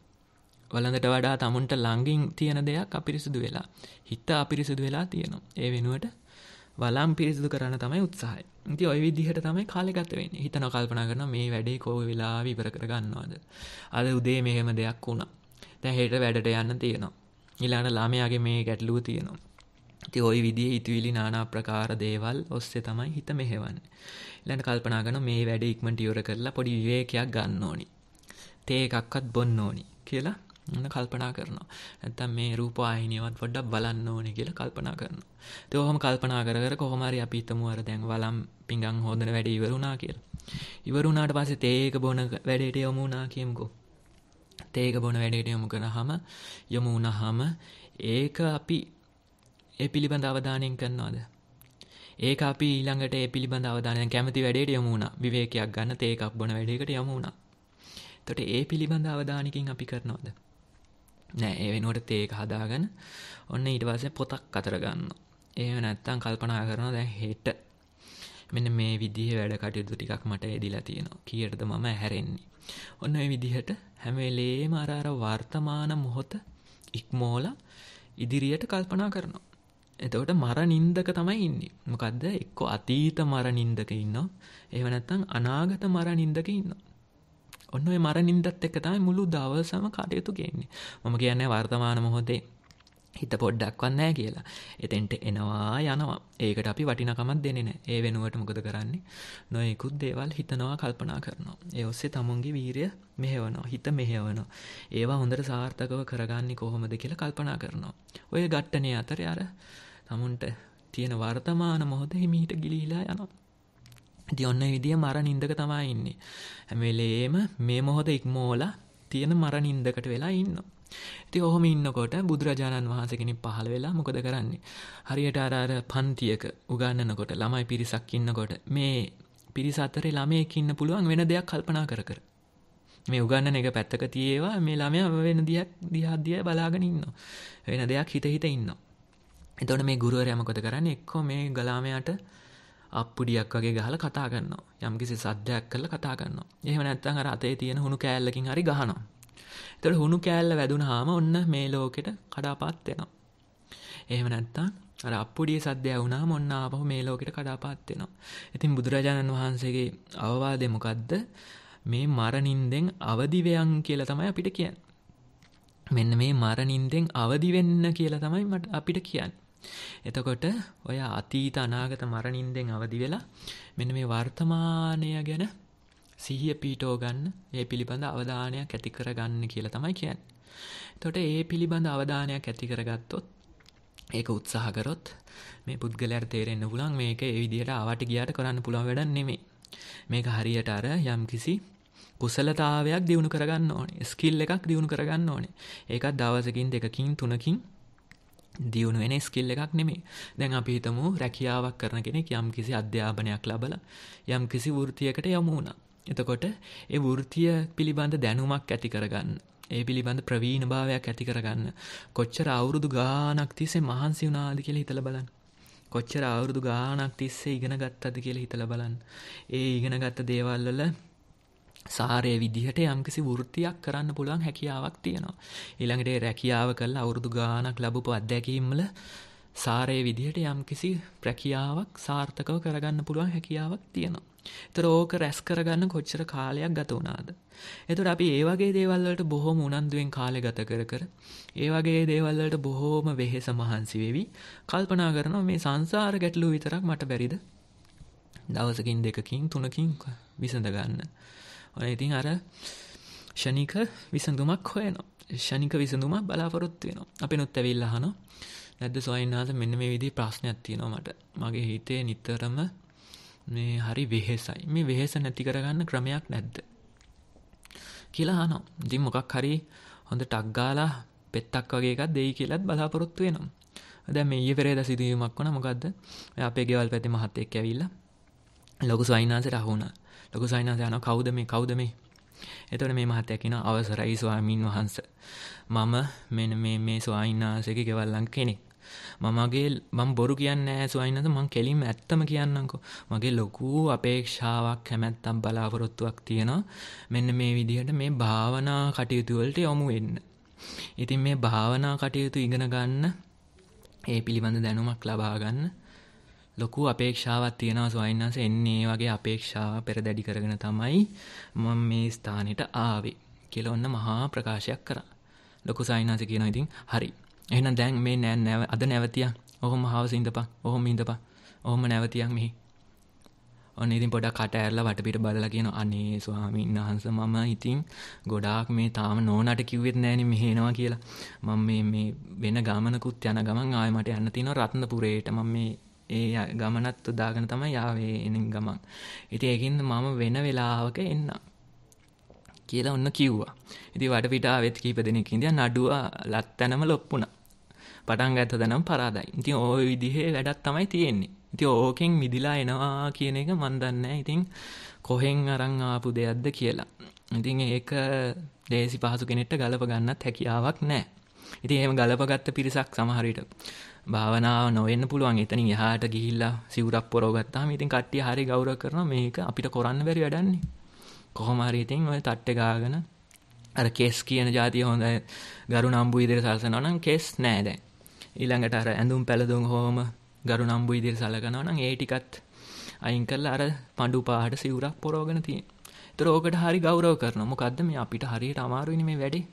වලඳට වඩා තමුන්ට ළඟින් තියෙන දෙයක් අපිරිසිදු වෙලා හිත අපිරිසිදු වෙලා තියෙනවා ඒ වෙනුවට වලම් පිරිසිදු කරන්න තමයි උත්සාහය ඉති ඔය විදිහට තමයි කාලෙගත වෙන්න හිතන කල්පනා කරන මේ වැඩේ කෝ වෙලා විපර කරගන්නවාද අද උදේ මෙහෙම දෙයක් වුණා තැහෙට වැඩට යන්න තියෙනවා ඉලාන ලාමයාගේ මේ ගැටලූ තියෙනවා ති ඔයි විදිහ ඉතුවිලි නානා ප්‍රකාර දේවල් ඔස්සේ තමයි හිත මෙහෙවන්න ඉලට කල්පනාගන මේ වැඩ ඉක්මට යොර කරලා පොඩි විවේකයක් ගන්න ඕනි තේ එකක්කත් බොන්න ඕනි කියලා කල්පනා කරනවා ඇත්තම් මේ රූපවාහිනියවත් වඩක් බලන්න ඕන කියලා කල්පනා කරනවා තේ ඔහොම කල්පනා කර කර කොහොමරි අපි හිතමු අර දැන් වලම් පිඟන් හොදන වැඩේ ඉවර වුණා කියලා ඉවර වුණාට පස්සේ තේ එක බොන වැඩේට යමු වුණා කියමුකෝ තේක බොන වැඩට යොමු කරහම යොමු වුණහම ඒක අපි ඒ පිළිබඳ අවධානයෙන් කරනවාද ඒ අපි ඊළඟට ඒ පිළිබඳ අවධානය කැමති වැඩට යොමුණ විවේකයක් ගන්න තේකක් බොන වැඩකට යමුණා තොට ඒ පිළිබඳ අවධානකින් අපි කරනවාද නෑ ඒ වෙනුවට තේක හදාගන්න ඔන්න ඊටවාස පොතක් අතරගන්න ඒ නැත්තං කල්පනා කරන දැ හෙට මෙන්න මේ විදිහ වැඩ කටයුතු ටිකක් මට එදිලා තියෙනවා කියටද මම හැරෙන්නේ ඔන්න විදිහට හැමලේම අරාර වර්තමාන මොහොත ඉක්මෝල ඉදිරියට කල්පනා කරනවා එතවට මර නින්දක තමයි ඉන්නේ මොකක්ද එක්කො අතීත මර නින්දක ඉන්නවා ඒවනැත්තං අනාගත මර නින්දක ඉන්නවා ඔන්න මරනින්දත් එක තමයි මුළු දවසම කටයුතු ගෙන්නේ මම කියන්න වර්තමාන මොහොතේ හිත පොඩ්ඩක් වන්නෑ කියලා එතෙන්ට එනවා යනවා ඒකට අපි වටිනකමත් දෙනෙන ඒ වෙනුවට මොකද කරන්නේ නොයෙකුත් දේවල් හිතනවා කල්පනා කරනවා ඒ ඔස්සේ තමුන්ගේ වීරය මෙහෙවනෝ හිත මෙහෙවනෝ ඒවා හොඳට සාර්ථකව කරගන්නේ කොහොමද කියලා කල්පනා කරනවා ඔය ගට්ටනය අතර අර තමුන්ට තියෙන වර්තමාන මොහොත හිමිහිට ගිලිහිලා යනවා ඉතින් ඔන්න විදිය මරණ නින්දක තමයි ඉන්නේ. හැම වෙලේම මේ මොහොත ඉක්මෝලා තියෙන මරණ නින්දකට වෙලා ඉන්නවා. ඉතින් ඔහොම ඉන්නකොට බුදුරජාණන් වහන්සේ කෙනෙක් පහළ වෙලා මොකද කරන්නේ? හරියට අර අර පන්තියක උගන්වනකොට ළමයි පිරිසක් ඉන්නකොට මේ පිරිස අතරේ ළමයෙක් ඉන්න පුළුවන් වෙන දෙයක් කල්පනා කර කර. මේ උගන්නන එක පැත්තක තියේවා මේ ළමයා වෙන දියක් දිහා දිහා බලාගෙන ඉන්නවා. වෙන දෙයක් හිත හිත ඉන්නවා. එතකොට මේ ගුරුවරයා මොකද කරන්නේ? එක්කෝ මේ ගලාමයාට අප්පුඩියක් වගේ ගහල කතාගන්න යම්කිසි සද්ධයක් කල කතාගන්න එහම නැත්තන් අර අතේ තියෙන හුණු කෑල්ලකින් හරි ගහනවා එතට හුණු කෑල්ල වැදුන හාම ඔන්න මේ ලෝකෙට කඩාපත් වෙනවා එහෙම නැත්තන් අර අපපුඩිය සද්‍යය වුණා ඔන්න අපහ මේ ලෝකෙට කඩාපත් වෙනවා ඉතින් බුදුරජාණන් වහන්සේගේ අවවාදමකක්ද මේ මරණින්දෙන් අවදිවයන් කියල තමයි අපිට කියන්න මෙන්න මේ මරණින්දෙන් අවදිවෙන්න කියලා තමයි මට අපිට කියන්න එතකොට ඔය අතීත අනාගත මරණින්දෙන් අවදි වෙලා මෙන මේ වර්තමානය ගැන සිහිය පීටෝ ගන්න ඒ පිළිබඳ අවධානයක් ඇති කර ගන්න කියලා තමයි කියන්න. තොට ඒ පිළිබඳ අවධානයක් ඇති කරගත්තොත් ඒක උත්සාහකරොත් මේ පුද්ගලයර තේරෙන්න්න පුලන් මේක ඒවිදියට අවට ගියාට කරන්න පුළන් වැඩන් නෙමේ මේක හරියට අර යම් කිසි කුසලතාවයක් දියුණු කරගන්න ඕනේ ස්කිල් එකක් දියුණු කරගන්න ඕනේ ඒකත් දවසකින් දෙකකින් තුනකින් දියුණු වෙන ස්කිල් එකක් නෙමේ දැන් අපි හිතමු රැකියාවක් කරන කෙනෙක් යම් කිසි අධ්‍යාපනයක් ලබල යම් කිසි වෘතියකට යොමු වුණා. එතකොට ඒ වෘතිය පිළිබඳ දැනුමක් ඇති කරගන්න. ඒ පිළිබඳ ප්‍රවීණ භාවයක් ඇති කරගන්න. කොච්චර අවුරුදු ගානක් තිස්සේ මහන්සි වුණාද කියලා හිතලා බලන්න. කොච්චර අවුරුදු ගානක් තිස්සේ ඉගෙන ගත්තද කියලා හිතලා බලන්න. ඒ ඉගෙන ගත්ත දේවල් වල සාරය විදිහට යම්කිසි වෘත්තියක් කරන්න පුළුවන් හැකියාවක් තියෙනවා. ඊළඟට රැකියාව කල් අවුරුදු ගානක් ලැබපු අත්දැකීම්වල සාරය විදිහට යම්කිසි ප්‍රැකියාවක් සාර්ථකව කරගන්න පුළුවන් හැකියාවක් තියෙනවා. එතකොට ඕක රැස් කරගන්න කොච්චර කාලයක් ගත වුණාද? එතකොට අපි ඒ වගේ දේවල් වලට බොහොම උනන්දුවෙන් කාලය ගත කර කර ඒ වගේ දේවල් වලට බොහොම වෙහෙස මහන්සි වෙවි කල්පනා කරනවා මේ සංසාර ගැටලුව විතරක් මට බැරිද? දවසකින් දෙකකින් තුනකින් විසඳ ගන්න. ඕන ඉතින් අර ෂනික විසඳුමක් හොයනවා ෂනික විසඳුමක් බලාපොරොත්තු වෙනවා අපි නොත් ඇවිල්ලහන නැද්ද සොයින්නාස මෙන්න මේ විදි ප්‍රශ්නයක් තියෙනවා මට මගේ හිතේ නිතරම මේ හරි වෙහෙසයි මේ වෙහෙස නැති කරගන්න ක්‍රමයක් නැද්ද කියලා හනෝ ඉතින් මොකක් හරි හොඳ ටක්ගාලා පෙත්තක් වගේ එකක් දෙයි කියලත් බලාපොරොත්තු වෙනවා දැ මේ පෙරේද සිදුවීමක් වන මොකක්ද අපේ ගෙවල් පැති මහත්තෙක් ඇවිල්ල ලොකු සයිනාසට අහුුණා ලොකු සයින්නාන්සේ අහනවා කවුද මේ කවුද මේ? එතකොට මේ මහත්තයා කියනවා අවසරයි ස්වාමින් වහන්සේ. මම මෙන්න මේ මේ ස්වාමින්වහන්සේගේ ගෙවල්ලන් කෙනෙක්. මමගේ මම බොරු කියන්නේ නැහැ ස්වාමින්වහන්ස මම කෙලින්ම ඇත්තම කියන්නම්කෝ. මගේ ලොකු අපේක්ෂාවක් කැමැත්තක් බලාපොරොත්තුවක් තියෙනවා. මෙන්න මේ විදිහට මේ භාවනා කටයුතු වලට යොමු වෙන්න. ඉතින් මේ භාවනා කටයුතු ඉගෙන ගන්න ඒ පිළිබඳ දැනුමක් ලබා ගන්න ලොකු අපේක්ෂාවක් තියෙනවා ස්වාමීන් වහන්සේ එන්නේ වගේ අපේක්ෂාව පෙරදැඩි කරගෙන තමයි මම මේ ස්ථානෙට ආවේ කියලා ඔන්න මහා ප්‍රකාශයක් කරා. ලොකු සායනාස කියනවා ඉතින් හරි. එහෙනම් දැන් මේ නෑ නැව අද නැවතියක්. ඔහොම හවස ඉඳපන්. ඔහොම ඉඳපන්. ඔහොම නැවතියක් මෙහි. ඔන්න ඉතින් පොඩක් කට ඇරලා වටපිට බලලා කියනවා අනේ ස්වාමීන් වහන්සේ මම ඉතින් ගොඩාක් මේ තාම නෝනාට කිව්වෙත් නෑනේ මෙහෙ එනවා කියලා. මම මේ මේ වෙන ගමනකුත් යන ගමන් ආයෙ මට යන්න තියෙනවා රත්නපුරේට. මම මේ ඒ ගමනත් උදාගෙන තමයි යාවේ එන ගමන් ඉති ඒකින්ද මම වෙන වෙලාවක එන්න කියලා ඔන්න කිව්වා ඉති වට පිටාවෙත් කීප දෙනෙකින්ද නඩුව ලත්තැනම ලොප්පුුණා පටන් ගත්ත දනම් පරාදයි ඉතින් ඕ විදිහේ වැඩක් තමයි තියෙන්නේ ඉති ඕකෙන් මිදිලා එනවා කියන එක මන්දන්න ඉතින් කොහෙෙන් අරං ආපු දෙයක්ද කියලා ඉතින් ඒක දේසි පහසු කෙනෙට ගලප ගන්නත් හැකියාවක් නෑ ඉති එම ගලපගත්ත පිරිසක් සමහරිට භාවනාව නොවෙන්න පුළුවන් එතනින් එහාට ගිහිල්ලා සිවුරක් පොරවගත්තාම ඉතින් කට්ටිය හරි ගෞරව කරනවා මේක අපිට කරන්න බැරි වැඩන්නේ කොහොම හරි ඉතින් ඔය තට්ටේ ගාගෙන අර කේස් කියන જાතිය හොඳයි ගරු නම්බු ඉදිරිය සලසනවා නම් කේස් නෑ දැන් ඊළඟට අර ඇඳුම් පැළඳුම් හොම ගරු නම්බු ඉදිරිය සලකනවා නම් ඒ ටිකත් අයින් කරලා අර පඬු පාට සිවුරක් පොරවගෙන තියෙන. ඒතර ඕකට හරි ගෞරව කරනවා. මොකද්ද මේ අපිට හරියට අමාරුයිනේ මේ වැඩේ.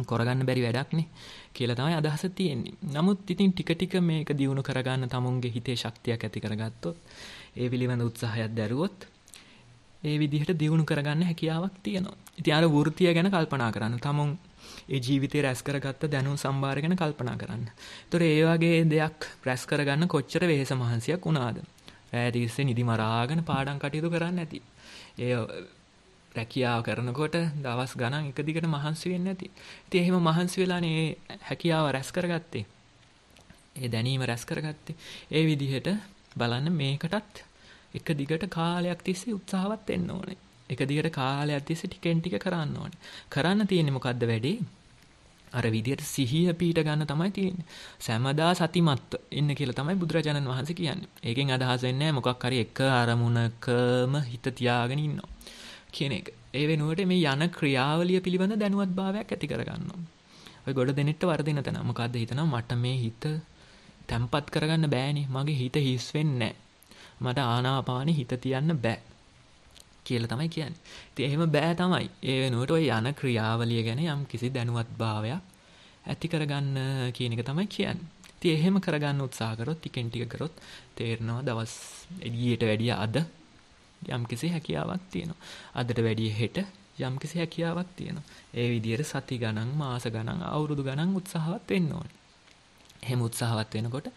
කරගන්න බැරි වැඩක්නේ කියලා තමයි අදහස තියෙන්නේ. නමුත් ඉතින් ටික ටික මේක දියුණු කරගන්න තමුන්ගේ හිතේ ශක්තියක් ඇති කරගත්තොත් ඒ පිළිබඳ උත්සාහයක් දැරුවොත් ඒ විදිහට දියුණු කරගන්න හැකියාවක් තියෙනවා. ඉතින් අර වෘත්තිය ගැන කල්පනා කරන්න. තමුන් ඒ ජීවිතේ රැස් කරගත්ත දැනුම් සම්භාර ගැන කල්පනා කරන්න. ඒතොර ඒ වගේ දෙයක් රැස් කරගන්න කොච්චර වෙහෙස මහන්සියක් වුණාද? රැය තිස්සේ නිදි මරාගෙන පාඩම් කටයුතු කරන්න ඇති. ඒ රැකියාව කරනකොට දවස් ගණන් එක දිගට මහන්සි වෙන්නේ නැති. ඉතින් එහෙම මහන්සි වෙලානේ හැකියාව රැස් කරගත්තේ. ඒ දැනීම රැස් කරගත්තේ. ඒ විදිහට බලන්න මේකටත් එක දිගට කාලයක් තිස්සේ උත්සාහවත් වෙන්න ඕනේ. එක දිගට කාලයක් තිස්සේ ටිකෙන් ටික කරන්න ඕනේ. කරන්න තියෙන්නේ මොකද්ද වැඩේ? අර විදිහට සිහිය පීට ගන්න තමයි තියෙන්නේ. සෑමදා සතිමත්ව ඉන්න කියලා තමයි බුදුරජාණන් වහන්සේ කියන්නේ. ඒකෙන් අදහස් වෙන්නේ මොකක් හරි එක අරමුණකම හිත තියාගෙන ඉන්නවා. කියන එක. ඒ වෙනුවට මේ යන ක්‍රියාවලිය පිළිබඳ දැනුවත් භාවයක් ඇති කරගන්නවා. ඔය ගොඩ දෙනෙට වර්ධින තැන. මොකද්ද හිතනවා මට මේ හිත තැම්පත් කරගන්න බෑනේ. මගේ හිත හිස් වෙන්නේ මට ආනාපානෙ හිත තියන්න බෑ. කියලා තමයි කියන්නේ. ඉතින් එහෙම බෑ තමයි. ඒ වෙනුවට ඔය යන ක්‍රියාවලිය ගැන යම් කිසි දැනුවත් භාවයක් ඇති කරගන්න කියන එක තමයි කියන්නේ. ඉතින් එහෙම කරගන්න උත්සාහ කරොත් ටිකෙන් ටික කරොත් තේරෙනවා දවස් එළියට වැඩිය අද යම් කෙසේ හැකියාවක් තියෙනවා. අදට වැඩිය හෙට යම් කෙසේ හැකියාවක් තියෙනවා. ඒ විදිහට සති ගණන්, මාස ගණන්, අවුරුදු ගණන් උත්සාහවත් වෙන්න ඕනේ. එහෙම උත්සාහවත් වෙනකොට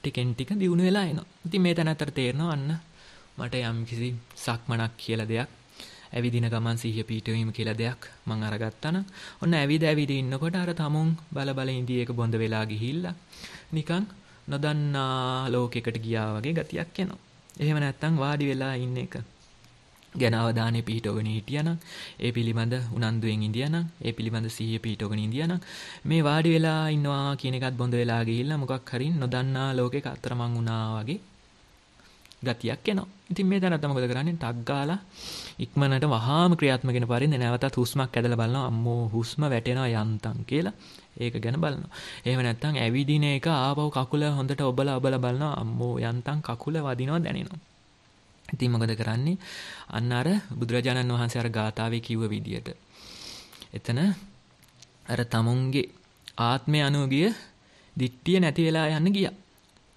ටිකෙන් ටික දියුණු වෙලා එනවා. ඉතින් මේ තැන අතර තේරෙනවා අන්න මට යම් කිසි සක්මනක් කියලා දෙයක් ඇවිදින ගමන් සිහිය පීඨවීම කියලා දෙයක් මං අරගත්තා නම් ඔන්න ඇවිද ඇවිද ඉන්නකොට අර තමුන් බල බල ඉඳී එක බොඳ වෙලා ගිහිල්ලා නිකන් නොදන්නා ලෝකයකට ගියා වගේ ගතියක් එනවා. එහෙම නැත්නම් වාඩි වෙලා ඉන්න එක ගැන අවධානය පිහිටවගෙන හිටියනම් ඒ පිළිබඳ උනන්දුවෙන් ඉඳියනම් ඒ පිළිබඳ සිහිය පිහිටවගෙන ඉඳියනම් මේ වාඩි වෙලා ඉන්නවා කියන එකත් බොඳ වෙලා ගිහිල්ලා මොකක් හරි නොදන්නා ලෝකයක අතරමං වුණා වගේ ගතියක් එනවා. ඉතින් මේ දැනට මොකද කරන්නේ? ටක් ගාලා ඉක්මනට වහාම ක්‍රියාත්මක වෙන පරිදි නැවතත් හුස්මක් ඇදලා බලනවා. අම්මෝ හුස්ම වැටෙනවා යන්තම් කියලා. ඒක ගැන බලනවා. එහෙම නැත්නම් ඇවිදින එක ආපහු කකුල හොඳට ඔබලා ඔබලා බලනවා. අම්මෝ යන්තම් කකුල වදිනවා දැනෙනවා. ඉතින් මොකද කරන්නේ? අන්න අර බුදුරජාණන් වහන්සේ අර ගාථාවේ කිව්ව විදියට. එතන අර තමුන්ගේ ආත්මය අනුගිය දිට්ඨිය නැති වෙලා යන්න ගියා.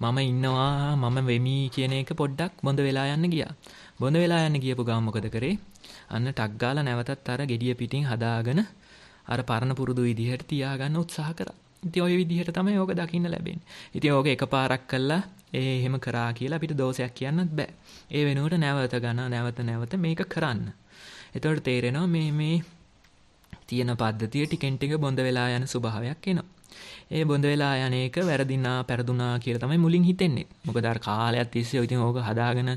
මම ඉන්නවා මම වෙමි කියන එක පොඩ්ඩක් බොඳ වෙලා යන්න ගියා. බොඳ වෙලා යන්න ගියපු ගමන් මොකද කරේ? අන්න ටක් ගාලා නැවතත් අර gediya පිටින් හදාගෙන අර පරණ පුරුදු විදිහට තියාගන්න උත්සාහ කරා. ඉතින් ওই විදිහට තමයි ඕක දකින්න ලැබෙන්නේ. ඉතින් ඕක එකපාරක් කළා ඒ එහෙම කරා කියලා අපිට දෝෂයක් කියන්නත් බෑ. ඒ වෙනුවට නැවත ගන්න නැවත නැවත මේක කරන්න. එතකොට තේරෙනවා මේ මේ තියෙන පද්ධතිය ටිකෙන් ටික බොඳ වෙලා යන ස්වභාවයක් එනවා. ඒ බොඳ වෙලා යනක වැරදින්නා පැරදුනා කියල තමයි මුලින් හිතෙන්නේ මොකදර් කාලයක් තිස්සේ ඉතින් ඕක හදාගෙන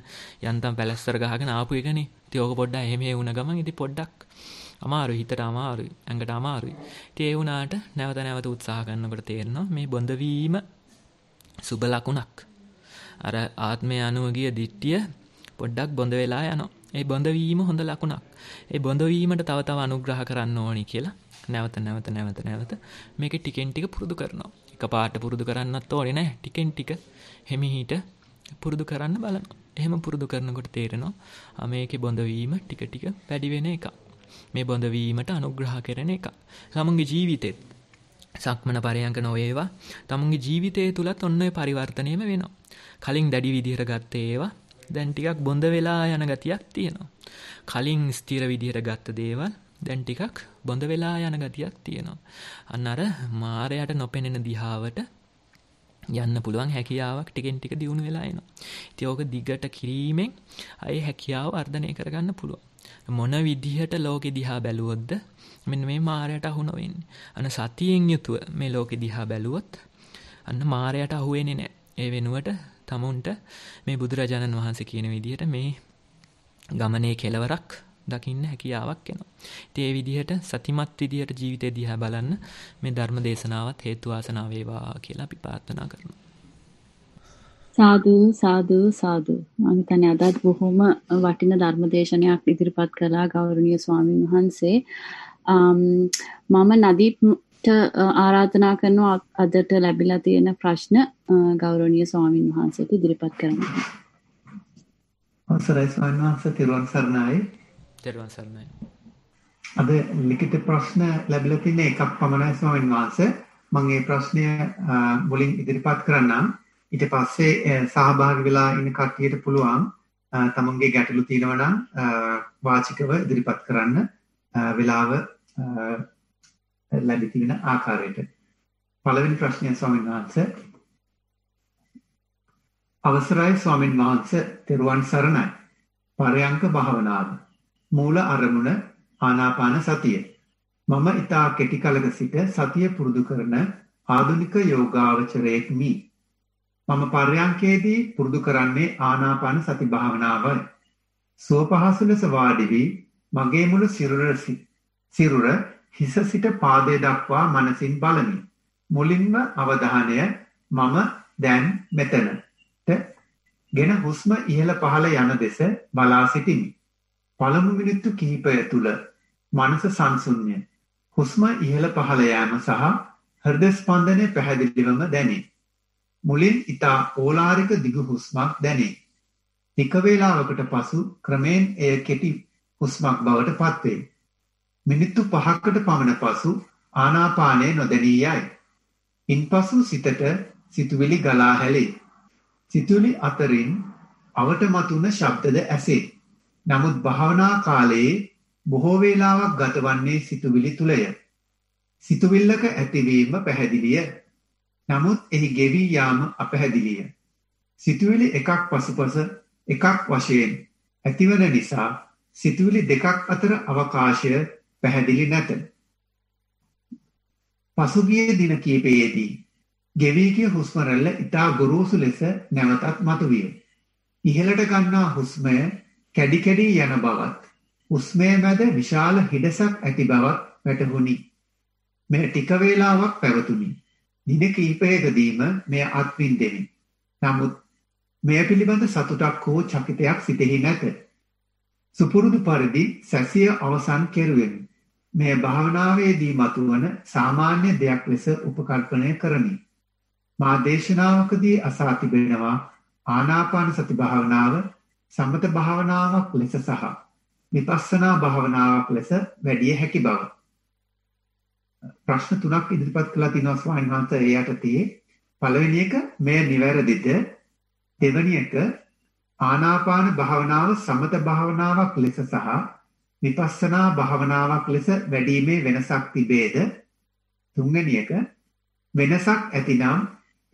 යන්තම් පැලස්සර ගහගෙන ආපු එකන තියෝක පොඩ්ඩ එහෙම වුණ ගමන් ඉති පොඩ්ඩක් අමාරු හිතට අමාරු ඇඟට අමාරුයි තේවුණට නැවත නැවත උත්සාහ ගන්නකට තේරෙනවා මේ බොඳවීම සුබ ලකුණක් අර ආත්මය අනුවගිය දිට්ටිය පොඩ්ඩක් බොඳ වෙලා යනවා ඒ බොඳවීම හොඳ ලකුණක් ඒ බොඳවීමට තවතව අනුග්‍රහ කරන්න ඕනි කියලා නැවත නැවත නැවත නැවත මේක ටිකෙන් ටික පුරුදු කරනවා එක පාට පුරුදු කරන්නත් ඕනේ නෑ ටිකෙන් ටික හෙමිහිට පුරුදු කරන්න බලන එහෙම පුරුදු කරනකොට තේරෙනවා මේකෙ බොඳවීම ටික ටික වැඩිවෙන එක මේ බොඳවීමට අනුග්‍රහ කරන එක සමන්ගේ ජීවිතෙත් සක්මන පරයංක නොවේවා තමුන්ගේ ජීවිතය තුළත් ඔන්න පරිවර්තනයම වෙනවා කලින් දැඩි විදිහර ගත්තේ ඒවා දැන් ටිකක් බොඳ වෙලා යන ගතියක් තියෙනවා කලින් ස්තිර විදිහට ගත්ත දේවල් දැන් ටිකක් බොඳ වෙලා යන ගතියක් තියෙනවා. අන්න අර මාරයට නොපෙනෙන දිහාවට යන්න පුළුවන් හැකියාවක් ටිකෙන් ටික දියුණු වෙලා එනවා. ඉතින් ඕක දිගට කිරීමෙන් අය හැකියාව වර්ධනය කරගන්න පුළුවන්. මොන විදිහට ලෝකෙ දිහා බැලුවොත්ද මෙන්න මේ මාරයට අහු නොවෙන්නේ. අන සතියෙන් යුතුව මේ ලෝකෙ දිහා බැලුවොත් අන්න මාරයට අහු වෙන්නේ නැහැ. ඒ වෙනුවට තමුන්ට මේ බුදුරජාණන් වහන්සේ කියන විදිහට මේ ගමනේ කෙලවරක් දකින්න හැකියාවක් එනවා. ඉතින් ඒ විදිහට සතිමත් විදිහට ජීවිතය දිහා බලන්න මේ ධර්ම දේශනාවත් හේතු වාසනා වේවා කියලා අපි ප්‍රාර්ථනා කරනවා. සාදු සාදු සාදු මම හිතන්නේ අදත් බොහොම වටින ධර්ම දේශනාවක් ඉදිරිපත් කළා ගෞරවනීය ස්වාමින් වහන්සේ. මම නදීප්ට ආරාධනා කරනවා අදට ලැබිලා තියෙන ප්‍රශ්න ගෞරවනීය ස්වාමින් වහන්සේට ඉදිරිපත් කරන්න. අවසරයි ස්වාමීන් වහන්සේ තිරුවන් සරණයි. තෙරුවන් සරණයි. අද ලිඛිත ප්‍රශ්න ලැබිලා තියෙන එකක් පමණයි ස්වාමීන් වහන්සේ. මම මේ ප්‍රශ්නය මුලින් ඉදිරිපත් කරන්නම්. ඊට පස්සේ සහභාගී වෙලා ඉන්න කට්ටියට පුළුවන් තමන්ගේ ගැටලු තියෙනවා නම් වාචිකව ඉදිරිපත් කරන්න වෙලාව ලැබී තිබෙන ආකාරයට. පළවෙනි ප්‍රශ්නය ස්වාමීන් වහන්සේ අවසරයි ස්වාමින් වහන්සේ තෙරුවන් සරණයි. පරයන්ක භාවනාව මූල අරමුණ ආනාපාන සතිය. මම ඊටා කෙටි කලක සිට සතිය පුරුදු කරන ආධුනික යෝගාවචරයෙක් මි. මම පර්යංකයේදී පුරුදු කරන්නේ ආනාපාන සති භාවනාවයි. සුවපහසු ලෙස වාඩි වී මගේ මුළු සිරුර සිරුර හිස සිට පාදයේ දක්වා මනසින් බලමි. මුලින්ම අවධානය මම දැන් මෙතනට ගෙන හුස්ම ඉහළ පහළ යන දෙස බලා සිටිමි. පළමු මිනිත්තු කිහිපය තුළ මනස සංසුන්ය. හුස්ම ඉහළ පහළ යාම සහ හෘද ස්පන්දනය පැහැදිලිවම දැනේ. මුලින් ඊතා ඕලාරික දිගු හුස්මක් දැනේ. ටික වේලාවකට පසු ක්‍රමයෙන් එය කෙටි හුස්මක් බවට පත්වේ. මිනිත්තු 5කට පමණ පසු ආනාපානය නොදැනී යයි. ඉන්පසු සිතට සිතුවිලි ගලා හැලේ. සිතුවිලි අතරින් අවට මතුන ශබ්දද ඇසේ. නමුත් භාවනා කාලයේ බොහෝ වේලාවක් ගතවන්නේ සිතුවිලි තුලය. සිතුවිල්ලක ඇතිවීම පැහැදිලිය. නමුත් එහි ගෙවි යාම අපැහැදිලිය. සිතුවිලි එකක් පසුපස එකක් වශයෙන් ඇතිවන නිසා සිතුවිලි දෙකක් අතර අවකාශය පැහැදිලි නැත. පසුගිය දින කීපයේදී ගෙවී ගිය හුස්ම රැල්ල ඉතා ගොරෝසු ලෙස නැවතත් මතුවිය. ඉහළට ගන්නා හුස්මය කැඩි කැඩි යන බවත් උස්මය මැද විශාල හිඩසක් ඇති බවත් වැටහුණි. මෙය ටික වේලාවක් පැවතුණි. දින කිහිපයකදීම මෙය අත්විඳෙමි. නමුත් මෙය පිළිබඳ සතුටක් හෝ චකිතයක් සිතෙහි නැත. සුපුරුදු පරිදි සැසිය අවසන් කෙරුවෙමි. මෙය භාවනාවේදී මතුවන සාමාන්‍ය දෙයක් ලෙස උපකල්පනය කරමි. මා දේශනාවකදී අසා තිබෙනවා ආනාපාන සති භාවනාව සමත භාවනාවක් ලෙස සහ විපස්සනා භාවනාවක් ලෙස වැඩිය හැකි බව. ප්‍රශ්න තුනක් ඉදිරිපත් කළා තිනවා ස්වාමීන් වහන්සේ ඒ යටතේ. පළවෙනි එක මේ නිවැරදිද? දෙවෙනි එක ආනාපාන භාවනාව සමත භාවනාවක් ලෙස සහ විපස්සනා භාවනාවක් ලෙස වැඩිීමේ වෙනසක් තිබේද? තුන්වෙනි එක වෙනසක් ඇතිනම්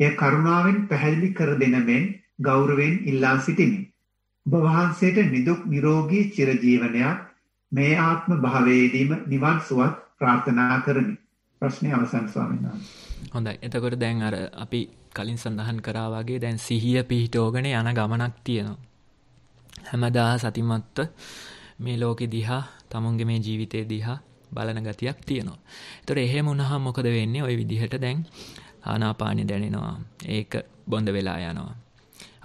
එය කරුණාවෙන් පැහැදිලි කර දෙන මෙන් ගෞරවයෙන් ඉල්ලා සිටිමි. ඔබ වහන්සේට නිදුක් නිරෝගී චිරජීවනයක් මේ ආත්ම භාවයේදීම නිවන් සුවත් ප්‍රාර්ථනා කරමි. ප්‍රශ්නය අවසන් ස්වාමීන් වහන්සේ. හොඳයි. එතකොට දැන් අර අපි කලින් සඳහන් කරා වගේ දැන් සිහිය පිහිටෝගෙන යන ගමනක් තියෙනවා. හැමදා සතිමත්ව මේ ලෝකෙ දිහා තමුන්ගේ මේ ජීවිතය දිහා බලන ගතියක් තියෙනවා. එතොට එහෙම උනහම් මොකද වෙන්නේ ඔය විදිහට දැන් ආනාපානය දැනෙනවා ඒක බොඳ වෙලා යනවා.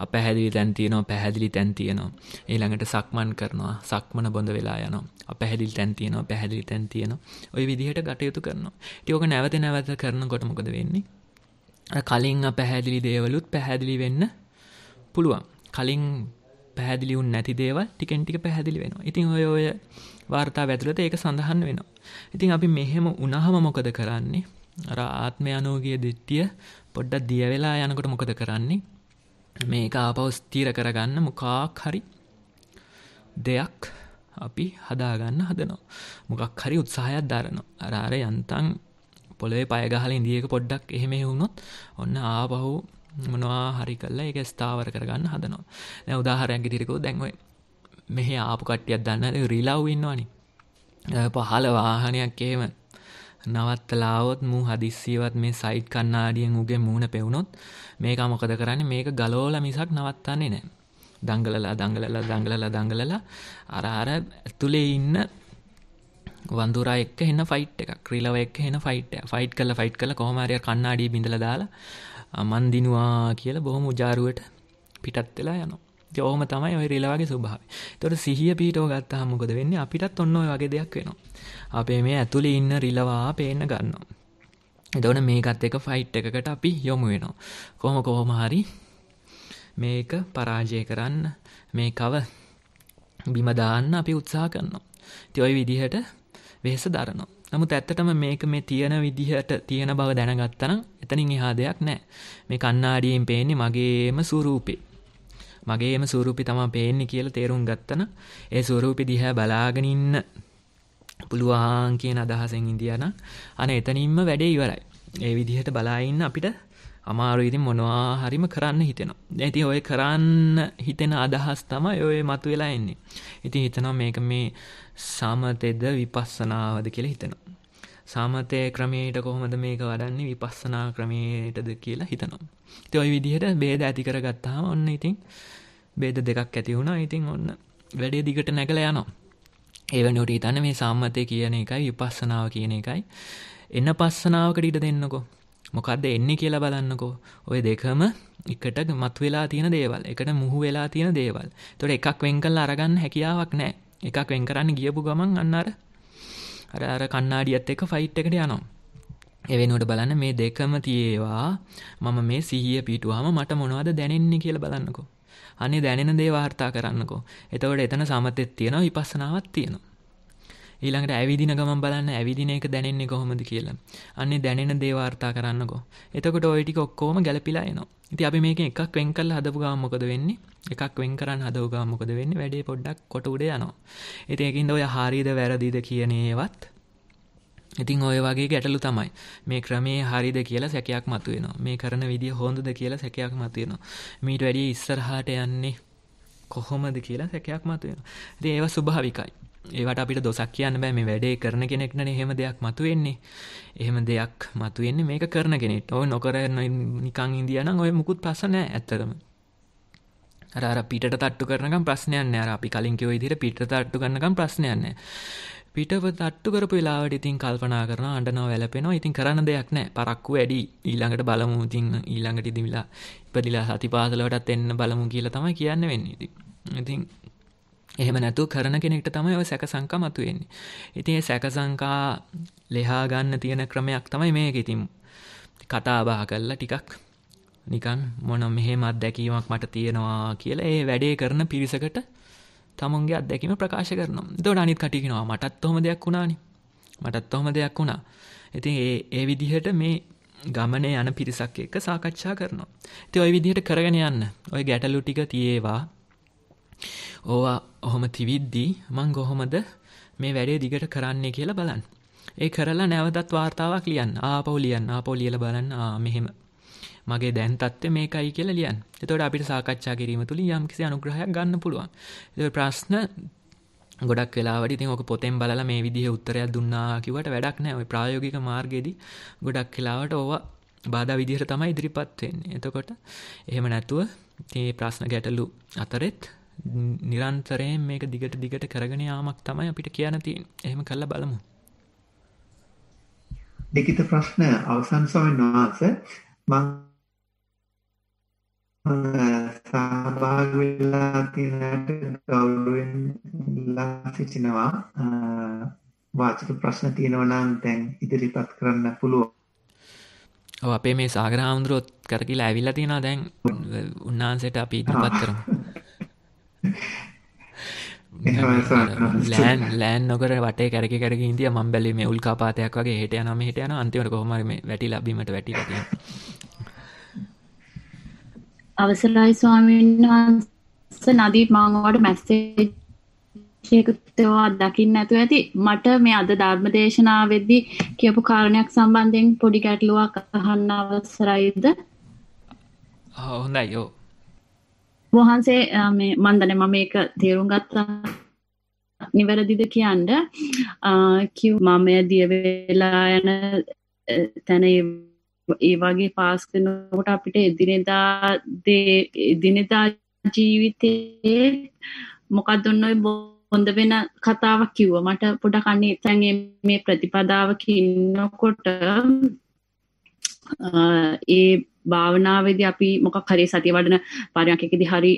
අපැහැදිලි තැන් තියෙනවා පැහැදිලි තැන් තියෙනවා ඊළඟට සක්මන් කරනවා සක්මන බොඳ වෙලා යනවා අපැහැදිලි තැන් තියෙනවා පැහැදිලි තැන් තියෙනවා ඔය විදිහට ගටයුතු කරනවා ටියෝක නැවත නැවත කරන කොටමොකද වෙන්නේ කලින් අපැහැදිලි දේවලුත් පැහැදිලි වෙන්න පුළුවන් කලින් පැහැදිලිවුන් නැති දේවල් ටිකෙන් ටික පැහැදිලි වෙනවා ඉතින් ඔය ඔය වාර්තා ඇතුළට ඒක සඳහන් වෙනවා ඉතින් අපි මෙහෙම උනහම මොකද කරන්නේ අර ආත්මය අනෝගිය දිට්ටිය පොඩ්ඩක් දියවෙලා යනකොට මොකද කරන්නේ මේක ආපහු ස්ථිර කරගන්න මොකක් හරි දෙයක් අපි හදාගන්න හදනවා. මොකක් හරි උත්සාහයක් දරනවා. අර අර යන්තම් පොළවේ පය ගහලා ඉඳියක පොඩ්ඩක් එහෙම වුණොත් ඔන්න ආපහු මොනවා හරි කරලා ඒක ස්ථාවර කරගන්න හදනවා. දැන් උදාහරණයක් ඉදිරියකෝ දැන් ඔය මෙහි ආපු කට්ටියක් දන්නා රිලව් ඉන්නවනේ. පහළ වාහනයක් එහෙම නවත්තලාවොත් මූ හදිස්සියවත් මේ සයිට් කන්නාඩියෙන් උගේ මූුණ පෙවුණොත් මේක මොකද කරන්න මේක ගලෝල මිසක් නවත්තන්නේ නෑ දංගලලා දංගලලා දංගලලා දංගලලා අරාර ඇතුළේ ඉන්න වන්දුරා එක් හෙන්න ෆයිට් එක ක්‍රීලව එක් හෙන ෆයිට් ෆයිට් කල ෆයිට් කල කොහමරය කන්නාඩී බිඳල දාලා මන්දිනවා කියල බොහොම උජාරුවට පිටත් වෙලා යනවා ඉතින් ඔහොම තමයි ඔය රිලවගේ ස්වභාවය. ඒතකොට සිහිය පිටව ගත්තාම මොකද වෙන්නේ? අපිටත් ඔන්න ඔය වගේ දෙයක් වෙනවා. අපේ මේ ඇතුලේ ඉන්න රිලවා පේන්න ගන්නවා. එතකොට මේකත් එක ෆයිට් එකකට අපි යොමු වෙනවා. කොහොම කොහොම හරි මේක පරාජය කරන්න මේකව බිම දාන්න අපි උත්සාහ කරනවා. ඉතින් ওই විදිහට වෙහෙස දරනවා. නමුත් ඇත්තටම මේක මේ තියෙන විදිහට තියෙන බව දැනගත්තනම් එතනින් එහා දෙයක් නැහැ. මේ කණ්ණාඩියෙන් පේන්නේ මගේම ස්වරූපේ. මගේම ස්වරූපි තමයි පේන්නේ කියලා තේරුම් ගත්තන ඒ ස්වරූපි දිහා බලාගෙන ඉන්න පුළුවන් කියන අදහසෙන් ඉඳියානම් අනේ එතනින්ම වැඩේ ඉවරයි. ඒ විදිහට බලා ඉන්න අපිට අමාරු ඉතින් මොනවා හරිම කරන්න හිතෙනවා. ඉතින් ඔය කරන්න හිතෙන අදහස් තමයි ඔය මතුවලා එන්නේ. ඉතින් හිතනවා මේක මේ සමතෙද විපස්සනාවද කියලා හිතනවා. සමතේ ක්‍රමයට කොහොමද මේක වඩන්නේ විපස්සනා ක්‍රමයටද කියලා හිතනවා. ඉතින් ওই විදිහට ભેද ඇති කරගත්තාම ඔන්න ඉතින් බේද දෙකක් ඇති වුණා ඉතින් ඔන්න වැඩේ දිගට නැගල යනවා ඒවැනිට හිතන්න මේ සම්මතය කියන එකයි විපස්සනාව කියන එකයි එන්න පස්සනාවකට ඉට දෙන්නකෝ මොකක්ද එන්නේ කියලා බලන්නකෝ ඔය දෙකම එකට මත් වෙලා තියෙන දේවල් එකට මුහු වෙලා තියෙන දේවල් තොට එකක් වෙන් කල් අරගන්න හැකියාවක් නෑ එකක් වෙන් කරන්න ගියපු ගමන් අන්නර අර අර කන්නාඩියත් එක ෆයිට් එකට යනවා එවෙනුවට බලන්න මේ දෙකම තියේවා මම මේ සිහිය පිටුවාම මට මොනවද දැනෙන්නේ කියලා බලන්නකෝ අනේ දැනෙන දේ වාර්තා කරන්නකෝ. එතකොට එතන සමතෙත් තියෙනවා විපස්සනාවක් තියෙනවා. ඊළඟට ඇවිදින ගමන් බලන්න ඇවිදින එක දැනෙන්නේ කොහොමද කියලා. අන්නේ දැනෙන දේ වාර්තා කරන්නකෝ. එතකොට ওই ටික ඔක්කොම ගැලපිලා එනවා. ඉතින් අපි මේකෙන් එකක් වෙන් කරලා හදපු ගමන් මොකද වෙන්නේ? එකක් වෙන් කරන් හදව ගමන් මොකද වෙන්නේ? වැඩේ පොඩ්ඩක් කොට උඩ යනවා. ඉතින් ඒකින්ද ඔය හරියද වැරදිද කියන ඒවත් ඉතින් ඔය වගේ ගැටලු තමයි මේ ක්‍රමේ හරිද කියලා සැකයක් මතුවෙනවා මේ කරන විදි හොඳද කියලා සැකයක් මතියනවා මීට වැඩිය ඉස්සරහාට යන්නේ කොහොමද කියලා සැකයක් මතුවෙන ති ඒවා සුභාවිකයි ඒවට අපිට දොසක් කියන්න බෑ මේ වැඩේ කරන කෙනෙක්න හෙම දෙයක් මතුවෙන්නේ එහෙම දෙයක් මතුවෙන්නේ මේක කරන කෙනෙට ඔය නොකර නිකං ඉදියන ඔය මුකුත් පසනෑ ඇත්තරම අර පිට තට්ටු කරනකම් ප්‍රශ්නයන්න අර අපි කලින්කිව ඉදිර පිට තට්ටු කරනකම් ප්‍රශ්නයන්නේ පිටව තට්ටු කරපු වෙලාවට ඉතින් කල්පනා කරන අඩනවා වැලපෙනවා ඉතින් කරන්න දෙයක් නෑ පරක්කු වැඩි ඊළඟට බලමු ඉතින් ඊළඟට ඉදිමිලා ඉපදිලා සති පාසලවටත් එන්න බලමු කියලා තමයි කියන්න වෙන්න ඉති ඉතින් එහෙම නැතු කරන කෙනෙක්ට තමයි ඔය සැකසංකා මතුවෙන්නේ ඉතින් සැකසංකා ලෙහා ගන්න තියෙන ක්‍රමයක් තමයි මේක ඉතින් කතාබා කල්ලා ටිකක් නිකන් මොන මෙහෙමත් දැකීමක් මට තියෙනවා කියලා ඒ වැඩේ කරන පිරිසකට තමන්ගේ අදැකීම ප්‍රකාශ කරනවා දොට අනිත් කටිකිනවා මටත් හොම දෙයක් වුණානි මටත් හොම දෙයක් වුණා ඉතින් ඒ ඒ විදිහට මේ ගමන යන පිරිසක් එක්ක සාකච්ඡා කරනවා ති ඔය විදිහට කරගෙන යන්න ඔය ගැටලු ටික තියේවා ඕවා ඔහොම තිවිද්දී මං ගොහොමද මේ වැඩේ දිගට කරන්නේ කියලා බලන්න ඒ කරලා නැවතත් වාර්තාවක් ලියන්න ආපවු ලියන්න ආපෝ ලියල බලන්න මෙහෙම මගේ දැන් තත්ත්වය මේකයි කියලා ලියන්න. එතකොට අපිට සාකච්ඡා කිරීම තුලින් යම්කිසි අනුග්‍රහයක් ගන්න පුළුවන්. ඒතකොට ප්‍රශ්න ගොඩක් වෙලාවට ඉතින් ඔක පොතෙන් බලලා මේ විදිහේ උත්තරයක් දුන්නා කිව්වට වැඩක් නැහැ. ওই ප්‍රායෝගික මාර්ගයේදී ගොඩක් වෙලාවට ඕවා බාධා විදිහට තමයි ඉදිරිපත් වෙන්නේ. එතකොට එහෙම නැතුව මේ ප්‍රශ්න ගැටලු අතරෙත් නිරන්තරයෙන් මේක දිගට දිගට කරගෙන යාමක් තමයි අපිට කියන්න තියෙන්නේ. එහෙම කළා බලමු. ලිඛිත ප්‍රශ්න අවසන් ස්වාමීන් වහන්සේ මම සහභාගී වෙලා තියෙනට ගෞරවයෙන් ඉල්ලා සිටිනවා වාචික ප්‍රශ්න තියෙනවා නම් දැන් ඉදිරිපත් කරන්න පුළුවන් ඔව් අපේ මේ සාගර හාමුදුරුවොත් කරකිලා ඇවිල්ලා තියෙනවා දැන් උන්වහන්සේට අපි ඉදිරිපත් කරමු (laughs) ලෑන් ලෑන් නොකර වටේ කැරකි කැරකි ඉඳියා මම බැලුවේ මේ උල්කාපාතයක් වගේ හෙට යනවා මෙහෙට යනවා අන්තිමට කොහොම හරි මේ වැටිලා බිමට වැටිලා තියෙනවා අවසරයි ස්වාමීන් වහන්ස නදීප් මම ඔයාලට මැසේජ් එකකටවා දකින්න නැතුව ඇති මට මේ අද ධර්ම දේශනාවෙදී කියපු කාරණයක් සම්බන්ධයෙන් පොඩි ගැටලුවක් අහන්න අවසරයිද? හොඳයි ඔව්. වහන්සේ මේ මන් දන්නේ මම මේක තේරුම් ගත්තා නිවැරදිද කියන්න කිව් මම දිය වෙලා යන තැන ඒ වගේ පාස් කරනකොට අපිට එදිනෙදා දේ එදිනෙදා ජීවිතයේ මොකක්ද ඔන්න බොඳ වෙන කතාවක් කිව්වා මට පොඩක් අන්න එතන මේ ප්‍රතිපදාවක ඉන්නකොට ඒ භාවනාවේදී අපි මොකක් හරි සතිය වඩන පරයන්කකදී හරි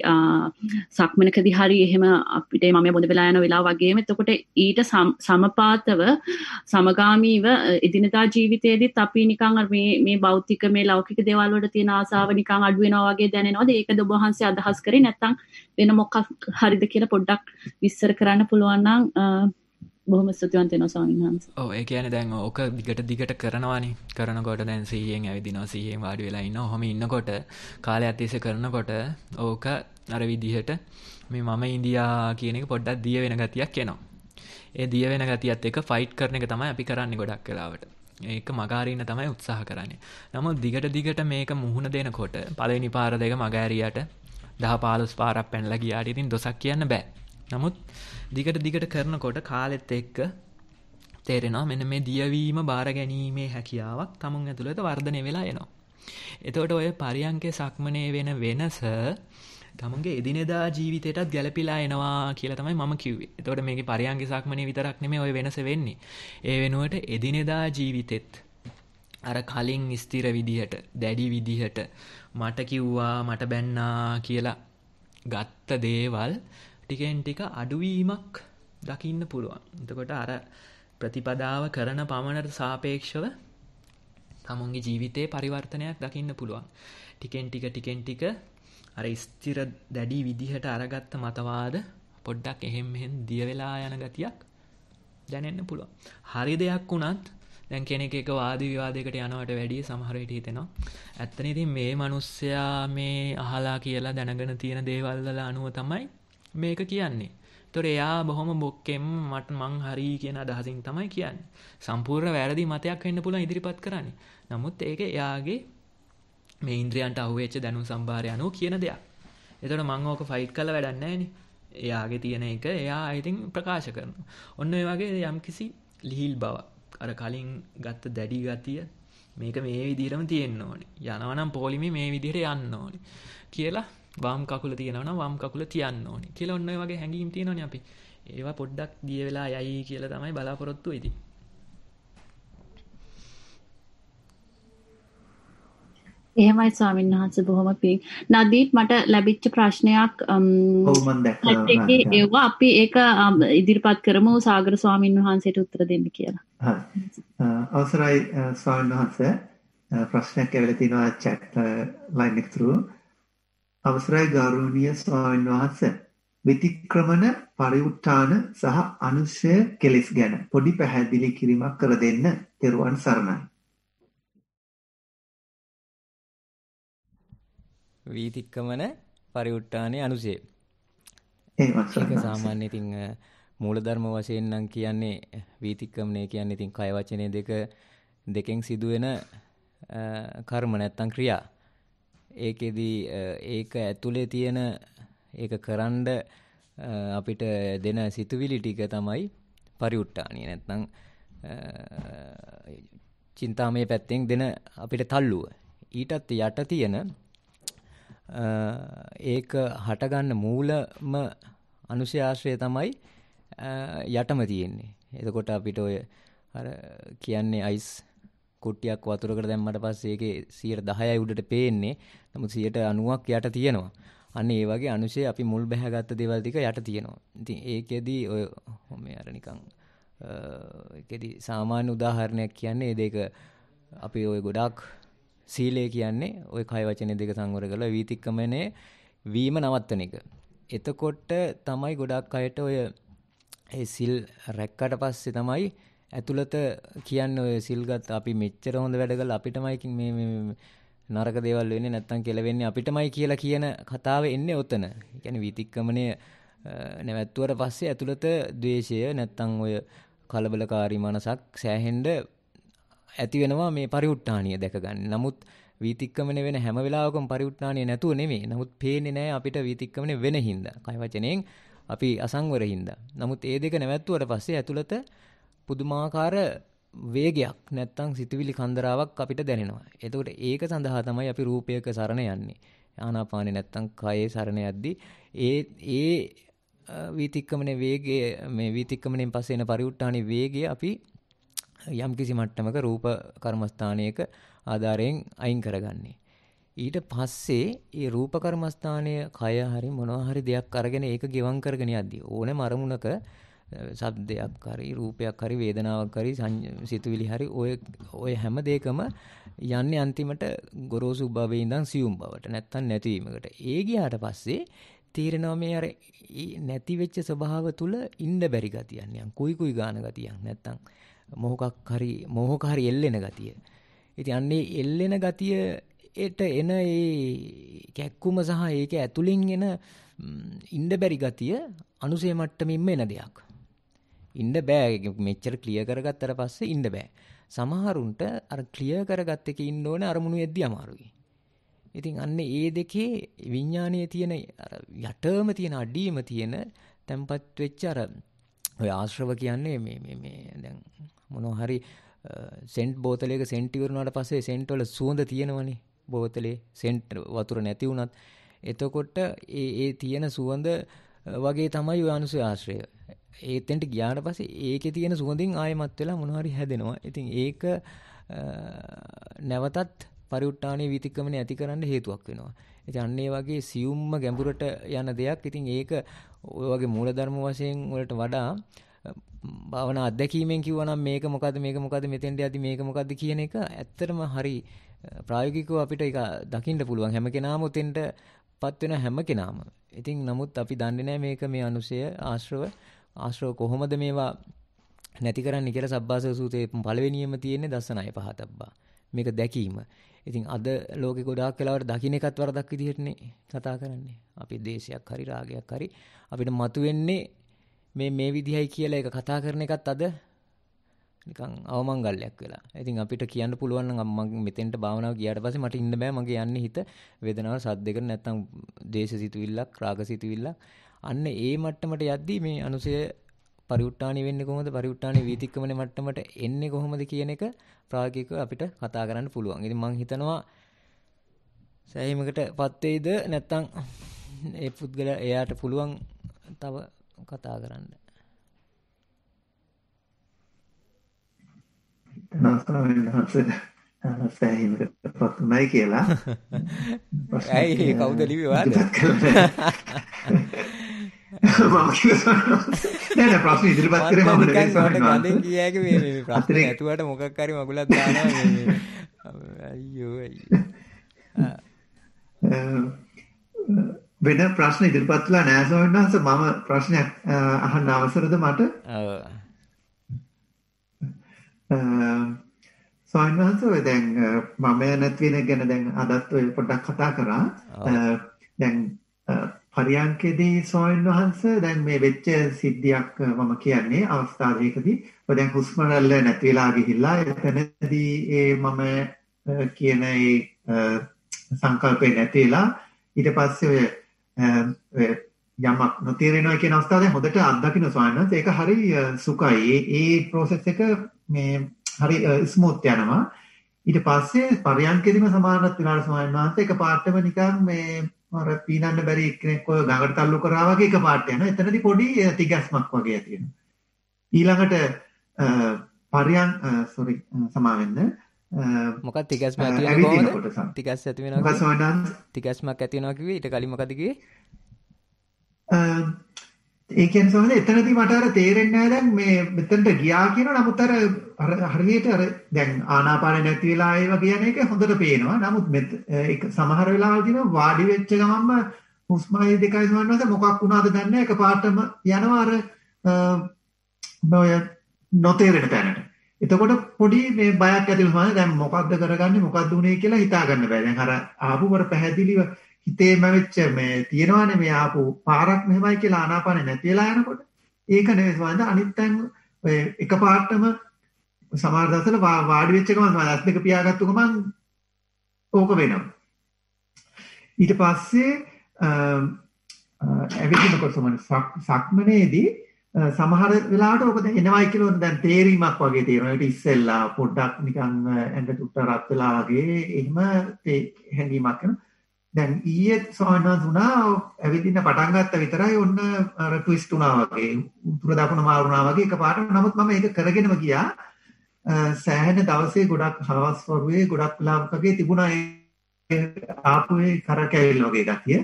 සක්මනකදී හරි එහෙම අපිට මම බොඳ වෙලා යන වෙලාව වගේම එතකොට ඊට සමපාතව සමගාමීව එදිනදා ජීවිතයේදීත් අපි නිකන් අර මේ මේ භෞතික මේ ලෞකික දේවල් වල තියෙන ආසාව නිකන් අඩු වෙනවා වගේ දැනෙනවද ඒකද ඔබ වහන්සේ අදහස් කරේ නැත්නම් වෙන මොකක් හරිද කියලා පොඩ්ඩක් විස්තර කරන්න පුළුවන් නම් බොහම ස්තුතිවන්ත න ස්වාමන් වහන්ස ඕ ඒ කියන දැන් ඕක දිගට දිගට කරනවානි කරනකොට දැන් සීයෙන් ඇවිදිනවා සීයෙන් වාඩි වෙලායින්න හොම ඉන්නකොට කාලය අතිස කරනකොට ඕක අර විදිහට මේ මම ඉන්දයා කියනෙක පොඩ්ඩක් දිය වෙන ගතියක් එනවා ඒ දිය වෙන ගතියත් එක ෆයිට් කරන එක තමයි අපි කරන්න ගොඩක් කලාවට ඒක මගාරීන්න තමයි උත්සාහ කරන්නේ නමුත් දිගට දිගට මේක මුහුණ දෙනකොට පලනි පාර දෙක මගෑරයට දහ පාලස් පාරක් පැන්ල ගියාට ඉතින් දොසක් කියන්න බෑ නමුත් දිගට දිගට කරනකොට කාලෙත් එක්ක තේරෙනවා මෙන මේ දියවීම බාර ගැනීමේ හැකියාවක් තමුන් ඇතුළත වර්ධනය වෙලා එනවා. එතවට ඔය පරියන්කේ සක්මනය වෙන වෙනස තමන්ගේ එදිනෙදා ජීවිතයටත් ගැලපිලා එනවා කියලා තමයි මම කිව්වේ. එතකොට මේක පරියන්කේ සක්මනේ විතරක් නෙමෙයි ඔය වෙනස වෙන්නේ. ඒ වෙනුවට එදිනෙදා ජීවිතෙත් අර කලින් ස්ථිර විදිහට, දැඩි විදිහට මට කිව්වා, මට බැන්නා කියලා ගත්ත දේවල් ටිකෙන් ටික අඩුවීමක් දකින්න පුළුවන් එතකොට අර ප්‍රතිපදාව කරන පමණට සාපේක්ෂව තමුන්ගේ ජීවිතයේ පරිවර්තනයක් දකින්න පුළුවන් ටිකෙන් ටික ටිකෙන් ටික අර ස්තිර දැඩි විදිහට අරගත්ත මතවාද පොඩ්ඩක් එහෙම එහෙන් දියවෙලා යන ගතියක් දැනෙන්න පුළුවන් හරි දෙයක් වුණත් දැන් කෙනෙක් එක වාද විවාදයකට යනවට වැඩිය සමහරයට හිතෙනවා ඇත්තන ඉතින් මේ මනුස්සයා මේ අහලා කියලා දැනගෙන තියෙන දේවල්වල අනුව තමයි මේක කියන්නේ. ඒතොර එයා බොහොම බොක්කෙම් මට මං හරි කියන අදහසින් තමයි කියන්නේ. සම්පූර්ණ වැරදි මතයක් වෙන්න පුළුවන් ඉදිරිපත් කරන්නේ. නමුත් ඒක එයාගේ මේ ඉන්ද්‍රයන්ට අහුවෙච්ච දැනුම් සම්භාරය අනුව කියන දෙයක්. ඒතොර මං ඕක ෆයිට් කළා වැඩක් නැහැ නේ. එයාගේ තියෙන එක එයා ඉතින් ප්‍රකාශ කරනවා. ඔන්න ඒ වගේ යම්කිසි ලිහිල් බවක් අර කලින් ගත්ත දැඩි ගතිය මේක මේ විදිහටම තියෙන්න ඕනේ. යනවනම් පොලිමේ මේ විදිහට යන්න ඕනේ කියලා වම් කකුල තියෙනවා නම් වම් කකුල තියන්න ඕනේ කියලා ඔන්න ඔය වගේ හැඟීම් තියෙනවනේ අපි. ඒවා පොඩ්ඩක් දිය වෙලා යයි කියලා තමයි බලාපොරොත්තු වෙන්නේ. එහෙමයි ස්වාමීන් වහන්සේ බොහොම පිං. නදීත් මට ලැබිච්ච ප්‍රශ්නයක් ඒවා අපි ඒක ඉදිරිපත් කරමු සාගර ස්වාමීන් වහන්සේට උත්තර දෙන්න කියලා. හරි. අවසරයි ස්වාමීන් වහන්සේ ප්‍රශ්නයක් ඇවිල්ලා තිනවා chat line එක through. අවසරයි ගෞරවනීය ස්වාමීන් වහන්සේ විතික්‍රමන පරිඋත්ථාන සහ අනුශය කෙලෙස් ගැන පොඩි පැහැදිලි කිරීමක් කර දෙන්න තෙරුවන් සරණයි. විතික්‍රමන පරිඋත්ථානයේ අනුශය. ඒක සාමාන්‍ය ඉතින් මූලධර්ම වශයෙන් නම් කියන්නේ විතික්‍රමණය කියන්නේ ඉතින් කය වචනේ දෙක දෙකෙන් සිදුවෙන කර්ම නැත්තම් ක්‍රියා. ඒකෙදි ඒක ඇතුලේ තියෙන ඒක කරන්ඩ අපිට දෙන සිතුවිලි ටික තමයි පරිඋට්ටානිය නැත්නම් චින්තාමය පැත්තෙන් දෙන අපිට තල්ලුව. ඊටත් යට තියෙන ඒක හටගන්න මූලම අනුසය ආශ්‍රය තමයි යටම තියෙන්නේ. එතකොට අපිට ඔය අර කියන්නේ අයිස් කුට්ටියක් වතුරකට දැම්මට පස්සේ ඒකේ 110යි උඩට පේන්නේ. නමුත් 90ක් යට තියෙනවා. අන්න ඒ වගේ අනුශය අපි මුල් බැහැගත්ත දේවල් ටික යට තියෙනවා. ඉතින් ඒකෙදි ඔය මේ අර නිකන් ඒකෙදි සාමාන්‍ය උදාහරණයක් කියන්නේ ඒ දෙක අපි ওই ගොඩක් සීලය කියන්නේ ওই කය වචන දෙක සංවර කරලා වීතික්‍රමණය වීම නවත්තන එක. එතකොට තමයි ගොඩක් අයට ඔය ඒ සිල් රැක්කට පස්සේ තමයි ඇතුළත කියන්න ඔය සිල්ගත් අපි මෙච්චර හොඳ වැඩකල් අපිටමයි මේ නරක දේවල් වෙන්නේ නැත්තම් කෙලවෙන්නේ අපිටමයි කියලා කියන කතාව එන්නේ ඔතන. يعني විතික්කමනේ නැවැත්තුවට පස්සේ ඇතුළත ද්වේෂය නැත්තම් ඔය කලබලකාරී මනසක් සෑහෙන්න ඇති වෙනවා මේ පරිඋත්හානිය දැක ගන්න. නමුත් වීතික්කමනේ වෙන හැම වෙලාවකම පරිඋත්හානිය නැතුව නෙමෙයි. නමුත් පේන්නේ නැහැ අපිට වීතික්කමනේ වෙන හින්දා. කය වචනයෙන් අපි අසංවර හින්දා. නමුත් ඒ දෙක නැවැත්තුවට පස්සේ ඇතුළත පුදුමාකාර වේගයක් නැත්තම් සිතුවිලි කන්දරාවක් අපිට දැනෙනවා. එතකොට ඒක සඳහා තමයි අපි රූපයක සරණ යන්නේ. ආනාපානේ නැත්තම් කයේ සරණ යද්දී ඒ ඒ වීතික්කමනේ වේගය මේ වීතික්කමනේ පස්සේ එන පරිඋත්ථානේ වේගය අපි යම්කිසි මට්ටමක රූප කර්මස්ථානයක ආධාරයෙන් අයින් කරගන්නේ. ඊට පස්සේ ඒ රූප කර්මස්ථානය කය හරි මොනවා හරි දෙයක් අරගෙන ඒක ගෙවම් කරගෙන යද්දී ඕනෑම අරමුණක සද්දයක් හරි රූපයක් හරි වේදනාවක් හරි සිතුවිලි හරි ඔය ඔය හැම දෙයකම යන්නේ අන්තිමට ගොරෝසු භවයේ ඉඳන් සියුම් බවට නැත්තම් නැතිවීමකට. ඒ ගියාට පස්සේ තීරණව මේ අර නැති වෙච්ච ස්වභාව තුල ඉන්න බැරි ගතියක් නියම් කුයි කුයි ගාන ගතියක් නැත්තම් මොහොකක් හරි මොහොක හරි එල්ලෙන ගතිය. ඉතින් අන්නේ එල්ලෙන ගතිය එට එන ඒ කැක්කුම සහ ඒක ඇතුලින් එන ඉන්න බැරි ගතිය අනුසේ මට්ටමින්ම එන දෙයක්. ඉන්න බෑ මෙච්චර ක්ලියර් කරගත්තට පස්සේ ඉන්න බෑ. සමහරුන්ට අර ක්ලියර් කරගත්ත එක ඉන්න ඕනේ අරමුණු එද්දී අමාරුයි. ඉතින් අන්න ඒ දෙකේ විඥානයේ තියෙන යටම තියෙන අඩියම තියෙන තැම්පත් වෙච්ච අර ඔය ආශ්‍රව කියන්නේ මේ මේ මේ දැන් මොනවා හරි සෙන්ට් බෝතලයක සෙන්ට් ඉවරනාට පස්සේ සෙන්ට් වල සුවඳ තියෙනවනේ බෝතලේ සෙන්ට් වතුර නැති වුණත් එතකොට ඒ ඒ තියෙන සුවඳ වගේ තමයි ඔය අනුසය ආශ්‍රය ඒතෙන්ට ගියාට පස්සේ ඒකේ තියෙන සුවඳින් ආයමත් වෙලා මොනවාරි හැදෙනවා. ඉතින් ඒක නැවතත් පරිඋට්ටානේ වීතික්‍රමණය ඇති කරන්න හේතුවක් වෙනවා. ඉතින් අන්න ඒ වගේ සියුම්ම ගැඹුරට යන දෙයක්. ඉතින් ඒක ඔය වගේ මූලධර්ම වශයෙන් වලට වඩා භාවනා අත්දැකීමෙන් කිව්වනම් මේක මොකද්ද මේක මොකද්ද මෙතෙන්ට යද්දි මේක මොකද්ද කියන එක ඇත්තටම හරි ප්‍රායෝගිකව අපිට ඒක දකින්න පුළුවන් හැම කෙනාම උතෙන්ටපත් වෙන හැම කෙනාම. ඉතින් නමුත් අපි දන්නේ නැහැ මේක මේ අනුසය ආශ්‍රව ආශ්‍රව කොහොමද මේවා නැති කරන්න කියලා සබ්බාසව සූතයේ පළවෙනියම තියෙන්නේ දසනය පහතබ්බා. මේක දැකීම. ඉතින් අද ලෝකෙ ගොඩාක් වෙලාවට දකින්න එකත් වරදක් විදිහටනේ කතා කරන්නේ. අපි දේශයක් හරි රාගයක් හරි අපිට මතුවෙන්නේ මේ මේ විදිහයි කියලා ඒක කතා කරන එකත් අද නිකන් අවමංගල්‍යයක් වෙලා. ඉතින් අපිට කියන්න පුළුවන් නම් මම මෙතෙන්ට භාවනාව ගියාට පස්සේ මට ඉන්න බෑ මගේ යන්නේ හිත වේදනාව සද්දයකට නැත්තම් දේශසිතුවිල්ලක් රාගසිතුවිල්ලක් අන්න ඒ මට්ටමට යද්දී මේ අනුසය පරිඋට්ටාණි වෙන්නේ කොහොමද පරිඋට්ටාණි වීතික්‍රමණ මට්ටමට එන්නේ කොහොමද කියන එක ප්‍රායෝගිකව අපිට කතා කරන්න පුළුවන්. ඉතින් මම හිතනවා සෑහීමකටපත් වෙයිද නැත්නම් ඒ පුද්ගලයා එයාට පුළුවන් තව කතා කරන්න. නැත්නම් නමස්තේ හිමකට පසුමයි කියලා. ඇයි කවුද ලිව්වේ වාද? මම නෑ නෑ ප්‍රශ්න ඉදිරිපත් කරේ මම නිකන් මට ගඳෙන් ගියාගේ මේ මේ ප්‍රශ්න ඇතුවට මොකක් හරි මගුලක් දානවා මේ මේ අයියෝ අයියෝ වෙන ප්‍රශ්න ඉදිරිපත් කළා නෑ ස්වාමීන් වහන්සේ මම ප්‍රශ්නයක් අහන්න අවසරද මට? ඔව් ස්වාමීන් වහන්සේ දැන් මම නැති වෙන ගැන දැන් අදත් ඔය පොඩ්ඩක් කතා කරා. දැන් පරියන්කේදී ස්වාමීන් වහන්සේ දැන් මේ වෙච්ච සිද්ධියක් මම කියන්නේ අවස්ථාවේකදී ඔය දැන් හුස්ම රැල්ල නැති වෙලා ගිහිල්ලා එතනදී ඒ මම කියන ඒ සංකල්පේ නැතිලා ඊට පස්සේ ඔය යමක් නොතේරෙනවා කියන අවස්ථාවේ හොඳට අත්දකින්න ස්වාමීන් වහන්සේ ඒක හරි සුඛයි. ඒ ඒ process එක මේ හරි ස්මූත් යනවා. ඊට පස්සේ පරයන්කෙදිම සමානත් විනාඩි සමායන වහන්සේ එක පාටම නිකන් මේ අර පීනන්න බැරි එක්කෙනෙක් ඔය ගඟට තල්ලු කරා වගේ එක පාට යනවා. එතනදී පොඩි තිගැස්මක් වගේ ඇති වෙනවා. ඊළඟට පරයන් සෝරි සමාවෙන්න මොකක් තිගැස්ම ඇති වෙනවද? තිගැස් ඇති වෙනවා. තිගැස්මක් ඇති වෙනවා කිව්වේ ඊට කලින් මොකද කිව්වේ? ඒ කියන්නේ සමහර එතනදී මට අර තේරෙන්නේ නැහැ දැන් මේ මෙතනට ගියා කියන නමුත් අර අර හරියට අර දැන් ආනාපාන නැති වෙලා ඒවා කියන එක හොඳට පේනවා. නමුත් මෙත් ඒක සමහර වෙලාවල් තියෙනවා වාඩි වෙච්ච ගමන්ම හුස්මයි දෙකයි සමන්වස මොකක් වුණාද දන්නේ එක පාටම යනවා අර ඔය නොතේරෙන තැනට. එතකොට පොඩි මේ බයක් ඇති වෙනවා. දැන් මොකද්ද කරගන්නේ මොකද්ද උනේ කියලා හිතාගන්න බෑ. දැන් අර ආපු කර පැහැදිලිව හිතේ මැවිච්ච මේ තියෙනවනේ මේ ආපු පාරක් මෙහෙමයි කියලා ආනාපානෙ නැති වෙලා යනකොට ඒක නෙවෙයි සමහරවිට අනිත් තැන් ඔය එකපාරටම සමහර දවසල වාඩි වෙච්ච ගමන් සමහර දවස් දෙක පියාගත්තු ගමන් ඕක වෙනවා ඊට පස්සේ ඇවිදිනකොට සමහර සක්මනේදී සමහර වෙලාවට ඔබ දැන් එනවයි කියලා දැන් තේරීමක් වගේ තියෙනවා. ඒක ඉස්සෙල්ලා පොඩ්ඩක් නිකන් ඇඟ තුට්ට රත් වෙලා වගේ එහෙම හැඟීමක් එනවා. දැන් ඊයේ සෝනස් වුණා ඇවිදින්න පටන් ගත්ත විතරයි ඔන්න අර ට්විස්ට් වුණා වගේ උතුර දකුණ මාරු වුණා වගේ එකපාරට නමුත් මම ඒක කරගෙනම ගියා සෑහෙන දවසේ ගොඩක් හවස් වරුවේ ගොඩක් ලාභකගේ තිබුණා ඒ ආපු ඒ කරකැවිල්ල වගේ ගතිය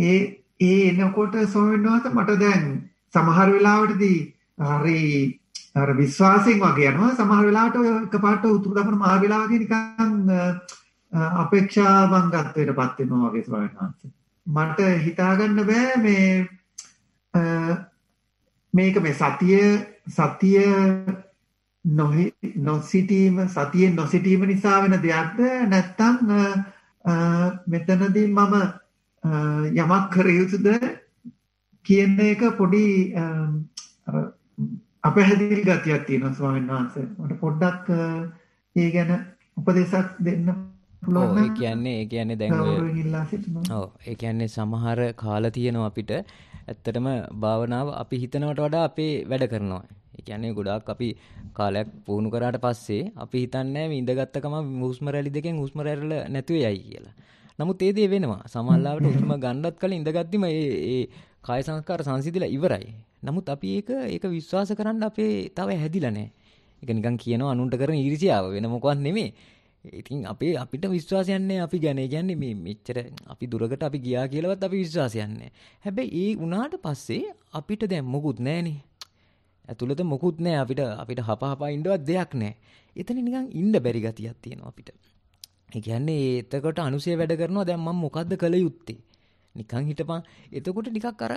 ඒ ඒ එනකොට සෝනස් මට දැන් සමහර වෙලාවටදී හරි අර විශ්වාසයෙන් වගේ යනවා සමහර වෙලාවට එකපාරට උතුර දකුණ මාරු වෙලා වගේ නිකන් අපේක්ෂා බංගත්වයට පත් වෙනවා වගේ ස්වාමීන් වහන්සේ. මට හිතාගන්න බෑ මේ මේක මේ සතිය සතිය නොහි නොසිටීම සතියෙන් නොසිටීම නිසා වෙන දෙයක්ද නැත්නම් මෙතනදී මම යමක් කර යුතුද කියන එක පොඩි අපහැදිලි ගතියක් තියෙනවා ස්වාමීන් වහන්සේ. මට පොඩ්ඩක් ඒ ගැන උපදේශයක් දෙන්න ඔව් ඒ කියන්නේ ඒ කියන්නේ දැන් ඔව් ඒ කියන්නේ සමහර කාල තියෙනවා අපිට ඇත්තටම භාවනාව අපි හිතනවට වඩා අපේ වැඩ කරනවා. ඒ කියන්නේ ගොඩාක් අපි කාලයක් පුහුණු කරාට පස්සේ අපි හිතන්නේ මේ ඉඳගත්ත ගමන් හුස්ම රැලි දෙකෙන් හුස්ම රැල්ල නැතුව යයි කියලා. නමුත් ඒ දේ වෙනවා. සමහරවිට හුස්ම ගන්නත් කලින් ඉඳගත්තිම ඒ ඒ කාය සංස්කාර සංසිඳිලා ඉවරයි. නමුත් අපි ඒක ඒක විශ්වාස කරන්න අපේ තව හැදිලා නැහැ. ඒක නිකන් කියනවා අනුන්ට කරන ඊර්ෂ්‍යාව වෙන මොකවත් නෙමෙයි. ඉතින් අපේ අපිට විශ්වාසයන්නේ අපි ගැන ගැන්නේ මේ මෙච්චර අපි දුරකට අපි ගියා කියලවත් අපි විශ්වාසයන්නේ. හැබැයි ඒ උනාට පස්සේ අපිට දැන් මොකුත් නෑනේ. ඇතුළත මොකුත් නෑ අපිට අපිට හපහපා ඉන්නවත් දෙයක් නෑ. එතන නිකන් ඉන්න බැරි ගතියක් තියෙනවා අපිට. ඒ කියන්නේ එතකොට අනුසය වැඩ කරනවා දැන් මම මොකද්ද කළ යුත්තේ? නිකං හිටපන් එතකොට නිකක් අර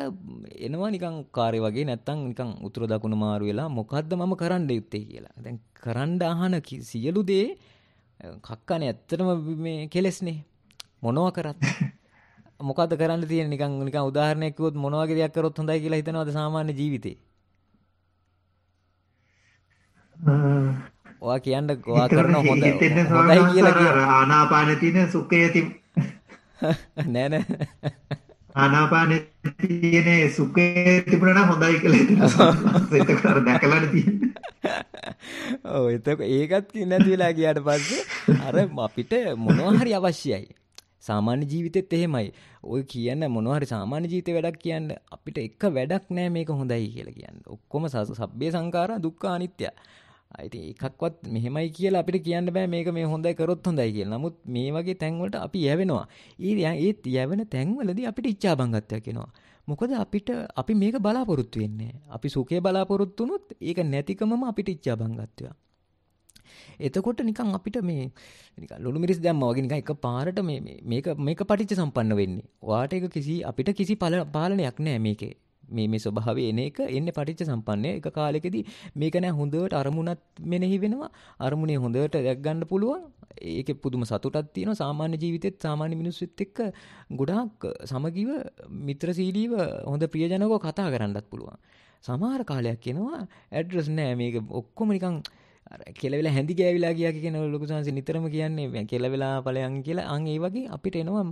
එනවා නිකං කාරය වගේ නැත්තං නිකං උතුර දකුණ මාරු වෙලා මොකක්ද මම කරන්න යුත්තේ කියලා. දැන් කරන්න අහන සියලු දේ කක්කන ඇත්තටම මේ කෙලෙස්නේ මොනව කරත් (laughs) මොකද කරන්න තියෙන නිකන් නිකන් උදාහරණයක් කිව්වොත් මොන වගේ දෙයක් කරොත් හොඳයි කියලා හිතනවද සාමාන්‍ය ජීවිතේ? ඔයා කියන්න ඔයා කරන හොඳ හොඳයි කියලා කියන ආනාපානෙ තියෙන සුඛය තිබ (laughs) නෑ නෑ ආනාපානෙ තියෙන සුඛේ තිබුණා නම් හොඳයි කියලා හිතනවා. (laughs) ඒක කර දැකලානේ තියෙන්නේ. (laughs) ඔව් එතකොට ඒකත් නැති වෙලා ගියාට පස්සේ අර අපිට මොනවා හරි අවශ්‍යයි. සාමාන්‍ය ජීවිතෙත් එහෙමයි. ඔය කියන මොනවා හරි සාමාන්‍ය ජීවිතේ වැඩක් කියන්න අපිට එක වැඩක් නෑ මේක හොඳයි කියලා කියන්න. ඔක්කොම සබ්බේ සංඛාරා දුක්ඛ අනිත්‍යයි. ඉතින් එකක්වත් මෙහෙමයි කියලා අපිට කියන්න බෑ මේක මේ හොඳයි කරොත් හොඳයි කියලා. නමුත් මේ වගේ තැන්වලට අපි යැවෙනවා. ඒත් යැවෙන තැන්වලදී අපිට ඉච්ඡාබංගත්වයක් එනවා. මොකද අපිට අපි මේක බලාපොරොත්තු වෙන්නේ අපි සුඛේ බලාපොරොත්තු වුණොත් ඒක නැතිකමම අපිට ඉච්ඡාබංගත්වයක්. එතකොට නිකන් අපිට මේ නිකන් ලුණු මිරිස් දැම්මා වගේ නිකන් එක පාරට මේ මේක මේක පටිච්ච සම්පන්න වෙන්නේ. වාට එක කිසි අපිට කිසි පාලනයක් නැහැ මේකේ. මේ මේ ස්වභාවය එන එක එන්නේ පටිච්ච සම්පන්නය එක කාලෙකදී මේක නෑ හොඳට අරමුණත් මෙනෙහි වෙනවා අරමුණේ හොඳට දැක් ගන්න පුළුවන් ඒකේ පුදුම සතුටක් තියෙනවා සාමාන්‍ය ජීවිතෙත් සාමාන්‍ය මිනිස්සුත් එක්ක ගොඩාක් සමගිව මිත්‍රශීලීව හොඳ ප්‍රියජනකව කතා කරන්නත් පුළුවන් සමහර කාලයක් එනවා ඇඩ්‍රස් නෑ මේක ඔක්කොම නිකන් කෙලවෙල හැඳි ගෑවිලා කිය කියන ලොකුසන්ස නිතරම කියන්නේ කෙලවෙලා පලයන් කියලා අං ඒ වගේ අපිට එනවම්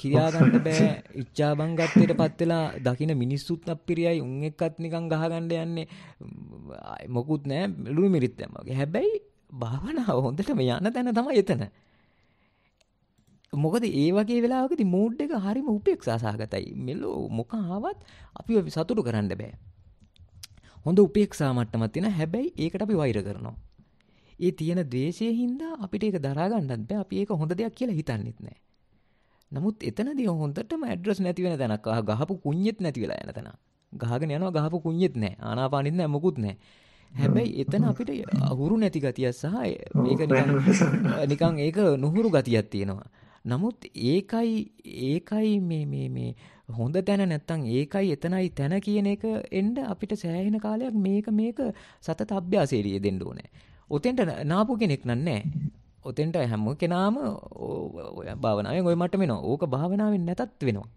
කියාගන්න බෑ (laughs) ඉච්චා බංගත්තයට පත්වෙලා දකින මිනිස්සුත් අපිරියයි උන් එක්කත් නිකං ගහගණ්ඩ යන්නේ මොකුත් නෑ ලුණු මිරිත්තමගේ හැබැයි භාවනාව හොඳටම යන්න තැන තම එතන මොකද ඒ වගේ වෙලාකති මෝඩ් එක හරිම උපෙක් සාසාගතයි මෙලෝ මොක ආවත් අපි සතුටු කරන්න බෑ හොඳ උපේක්ෂා මට්ටමක් තියෙන හැබැයි ඒකට අපි වෛර කරනවා. ඒ තියෙන ද්වේෂය හින්දා අපිට ඒක දරා ගන්නත් බෑ. අපි ඒක හොඳ දෙයක් කියලා හිතන්නෙත් නෑ. නමුත් එතනදී හොඳටම ඇඩ්‍රස් නැති වෙන තැනක්. ගහපු කුඤ්ඤෙත් නැති වෙලා යන තැනක්. ගහගෙන යනවා ගහපු කුඤ්ඤෙත් නෑ. ආනාපානෙත් නෑ මොකුත් නෑ. හැබැයි එතන අපිට අහුරු නැති ගතියක් සහ ඒක නිකන් නිකන් ඒක නුහුරු ගතියක් තියෙනවා. නමුත් ඒකයි ඒකයි මේ මේ මේ හොඳ තැන නැත්තං ඒකයි එතනයි තැන කියන එක එන්ඩ අපිට සෑහෙන කාලයක් මේක මේක සතත අභ්‍යාසේරිය දෙන්න ඕනෑ. ඔතෙන්ට නාපු කෙනෙක් නන්නෑ. ඔතෙන්ට හැම කෙනාම භාවනාවෙන් ඔය මට වෙනවා ඕක භාවනාවෙන් නැතත් වෙනවා.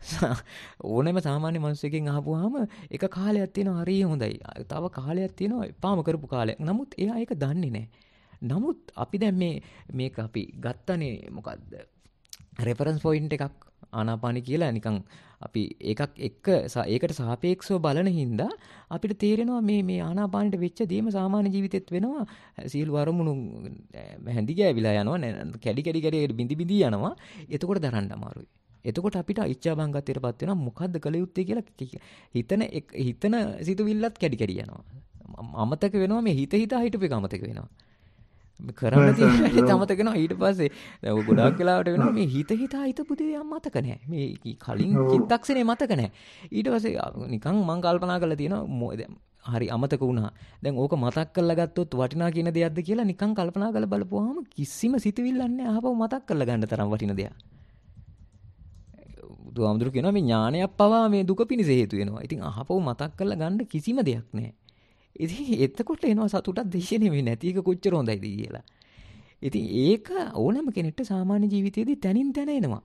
(laughs) ඕනෙම සාමාන්‍ය මනුස්සයකින් අහපුවාම එක කාලයක් තියෙනවා හරිය හොඳයි. තව කාලයක් තියෙනවා එපාම කරපු කාලයක්. නමුත් එයා ඒක දන්නේ නැහැ. නමුත් අපි දැන් මේ මේක අපි ගත්තනේ මොකක්ද රෙෆරන්ස් පොයින්ට් එකක් ආනාපානි කියලා නිකන් අපි ඒකක් එක්ක ඒකට සාපේක්ෂව බලන හින්දා අපිට තේරෙනවා මේ මේ ආනාපානෙට වෙච්ච දේම සාමාන්‍ය ජීවිතෙත් වෙනවා සීළු වරමුණු හැඳි ගෑවිලා යනවා කැඩි කැඩි කැඩි බිඳි බිඳි යනවා එතකොට දරන්න අමාරුයි එතකොට අපිට ඉච්ඡාබංගත්වයටපත් වෙනවා මොකද්ද කළ යුත්තේ කියලා හිතන හිතන සිතුවිල්ලත් කැඩි කැඩි යනවා අමතක වෙනවා මේ හිත හිතා හිටපු එක අමතක වෙනවා කරන්න තියෙන තමතකෙනවා ඊට පස්සේ දැන් ගොඩාක් වෙලාවට වෙනවා මේ හිත හිතා හිතපු දේ යම් මතක නැහැ මේ කලින් චිත්තක්ෂණේ මතක නැහැ ඊට පස්සේ නිකන් මං කල්පනා කරලා තියෙනවා හරි අමතක වුණා දැන් ඕක මතක් කරලා ගත්තොත් වටිනා කියන දෙයක්ද කියලා නිකන් කල්පනා කරලා බලපුවාම කිසිම සිතවිල්ලක් නැහැ ආපහු මතක් කරලා ගන්න තරම් වටින දෙයක් බුදුහාමුදුරු කියනවා මේ ඥානයක් පවා මේ දුක පිණිස හේතු වෙනවා. ඉතින් අහපව මතක් කරලා ගන්න කිසිම දෙයක් නැහැ. ඉතින් එතකොට එනවා සතුටක් දේශය නෙමෙයි නැති එක කොච්චර හොඳයිද කියලා. ඉතින් ඒක ඕනම කෙනෙක්ට සාමාන්‍ය ජීවිතයේදී තනින් තන එනවා.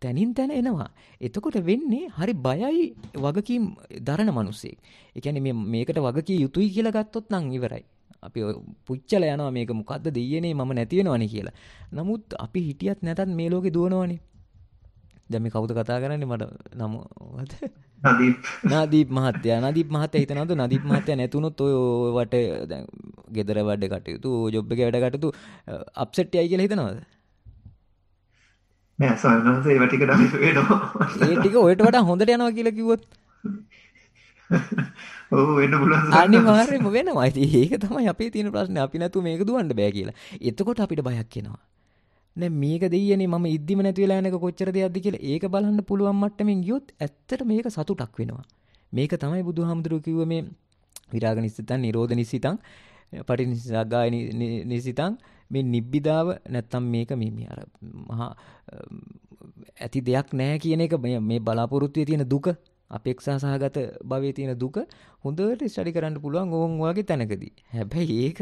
තනින් තැන එනවා. එතකොට වෙන්නේ හරි බයයි වගකීම් දරන මිනිස්සෙක්. ඒ කියන්නේ මේකට වගකී යුතුයි කියලා ගත්තොත් නම් ඉවරයි. අපි පුච්චල යනවා මේක මොකද්ද දෙයනේ මම නැති වෙනවනේ කියලා. නමුත් අපි හිටියත් නැතත් මේ ලෝකේ දුවනවනේ. දැන් මේ කවුද කතා කරන්නේ මට නම නදීප් නදීප් මහත්තයා නදීප් මහත්තයා හිතනවද නදීප් මහත්තයා නැතුනොත් ඔය වට දැන් ගෙදර වැඩ කටයුතු ජොබ් එකේ වැඩ කටයුතු අප්සෙට් යයි කියලා හිතනවද නෑ සල්නන්ස ඒව ටික වෙනවා ඒ ටික ඔයට වඩා හොඳට යනවා කියලා කිව්වොත් (laughs) ඔව් වෙන්න පුළුවන් අනිවාර්යයෙන්ම වෙනවා ඉතින් ඒක තමයි අපේ තියෙන ප්‍රශ්නේ අපි නැතුව මේක දුවන්න බෑ කියලා එතකොට අපිට බයක් එනවා දැන් මේක දෙයියනේ මම ඉද්දිම නැති වෙලා යනක කොච්චර දෙයක්ද කියලා ඒක බලන්න පුළුවන් මට්ටමින් ගියොත් ඇත්තට මේක සතුටක් වෙනවා. මේක තමයි බුදුහාමුදුරුවෝ කිව්ව මේ විරාග නිසිතං, නිරෝධ නිසිතං, පටිනිසග්ගාය නිසිතං මේ නිබ්බිදාව නැත්තම් මේක මේ මේ අර මහා ඇති දෙයක් නැහැ කියන එක මේ බලාපොරොත්තුවේ තියෙන දුක අපේක්ෂා සහගත භවයේ තියෙන දුක හොඳට ස්ටඩි කරන්න පුළුවන් ඕන් ඔයාගේ තැනකදී. හැබැයි ඒක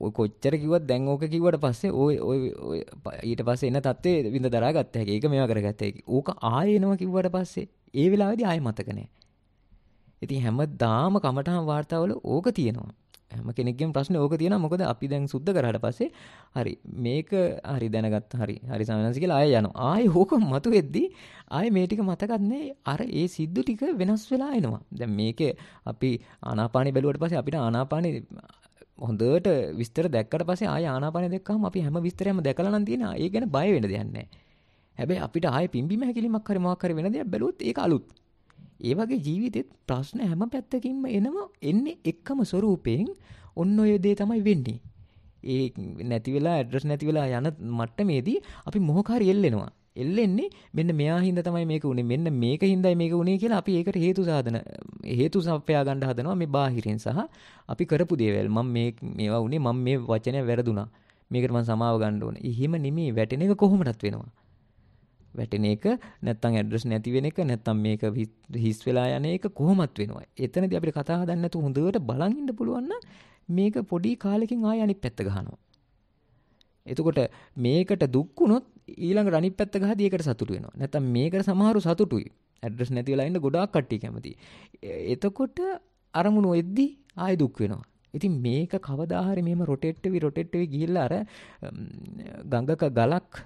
ඔය කොච්චර කිව්වත් දැන් ඕක කිව්වට පස්සේ ඔය ඔය ඊට පස්සේ එන தත්ත්වේ විඳ දරා ගත්ත හැකි. ඒක මේවා කරගත්ත හැකි. ඕක ආයෙ එනවා කිව්වට පස්සේ ඒ වෙලාවේදී ආයෙ මතක නැහැ. ඉතින් හැමදාම කමටහන් වාර්තාවල ඕක තියෙනවා. හැම කෙනෙක්ගෙන් ප්‍රශ්න ඕක තියෙන මොකද අපි දැන් සුද්ධ කරහට පස්සේ හරි මේක හරි දැනගත් හරි හරි සමනස කියලා ආය යන ආය හෝක මතු වෙද්දී ආය මේ ටික මතකන්නේ අර ඒ සිද්ධු ටික වෙනස් වෙලා එනවා දැන් මේක අපි ආනාපානි බැලුවට පස්සේ අපිට ආනාපානි හොඳට විස්තර දැක්කට පස්සේ ආය ආනාපානි දැක්කම අපි හැම විස්තරයක්ම දැකලා නම් තියෙන ඒ ගැන බය වෙන්න දෙයක් නැහැ හැබැයි අපිට ආය පිම්බිම හැකිලිමක් හරි මොකක් හරි වෙන දෙයක් බැලුවොත් ඒක අලුත් ඒ වගේ ජීවිතෙත් ප්‍රශ්න හැම පැත්තකින්ම එනම එන්නේ එක්කම ස්වරූපයෙන් ඔන්න ඔය දේ තමයි වෙන්නේ. ඒ නැති වෙලා ඇඩ්‍රස් නැති වෙලා යන මට්ටමේදී අපි මොහොක හරි එල්ලෙනවා. එල්ලෙන්නේ මෙන්න මෙයා හින්දා තමයි මේක උනේ. මෙන්න මේක හින්දායි මේක උනේ කියලා අපි ඒකට හේතු සාධන හේතු සපයා ගන්න හදනවා මේ බාහිරින් සහ අපි කරපු දේවල්. මම මේ මේවා උනේ මම මේ වචනය වැරදුනා. මේකට මම සමාව ගන්න ඕනේ. එහෙම නෙමෙයි වැටෙන එක කොහොමදත් වෙනවා. වැටෙන එක නැත්තම් ඇඩ්‍රස් නැති වෙන එක නැත්තම් මේක හිස් වෙලා යන එක කොහොමත් වෙනවා. එතනදී අපිට කතා හදන්න නැතුව හොඳට බලන් ඉන්න පුළුවන් නම් මේක පොඩි කාලෙකින් ආයෙ අනිත් පැත්ත ගහනවා. එතකොට මේකට දුක් වුණොත් ඊළඟට අනිත් පැත්ත ගහදී ඒකට සතුටු වෙනවා. නැත්තම් මේකට සමහරු සතුටුයි. ඇඩ්‍රස් නැති වෙලා ඉන්න ගොඩාක් කට්ටිය කැමතියි. එතකොට අරමුණු එද්දී ආයෙ දුක් වෙනවා. ඉතින් මේක කවදාහරි මෙහෙම රොටේට් වෙවි රොටේට් වෙවි ගිහිල්ලා අර ගඟක ගලක්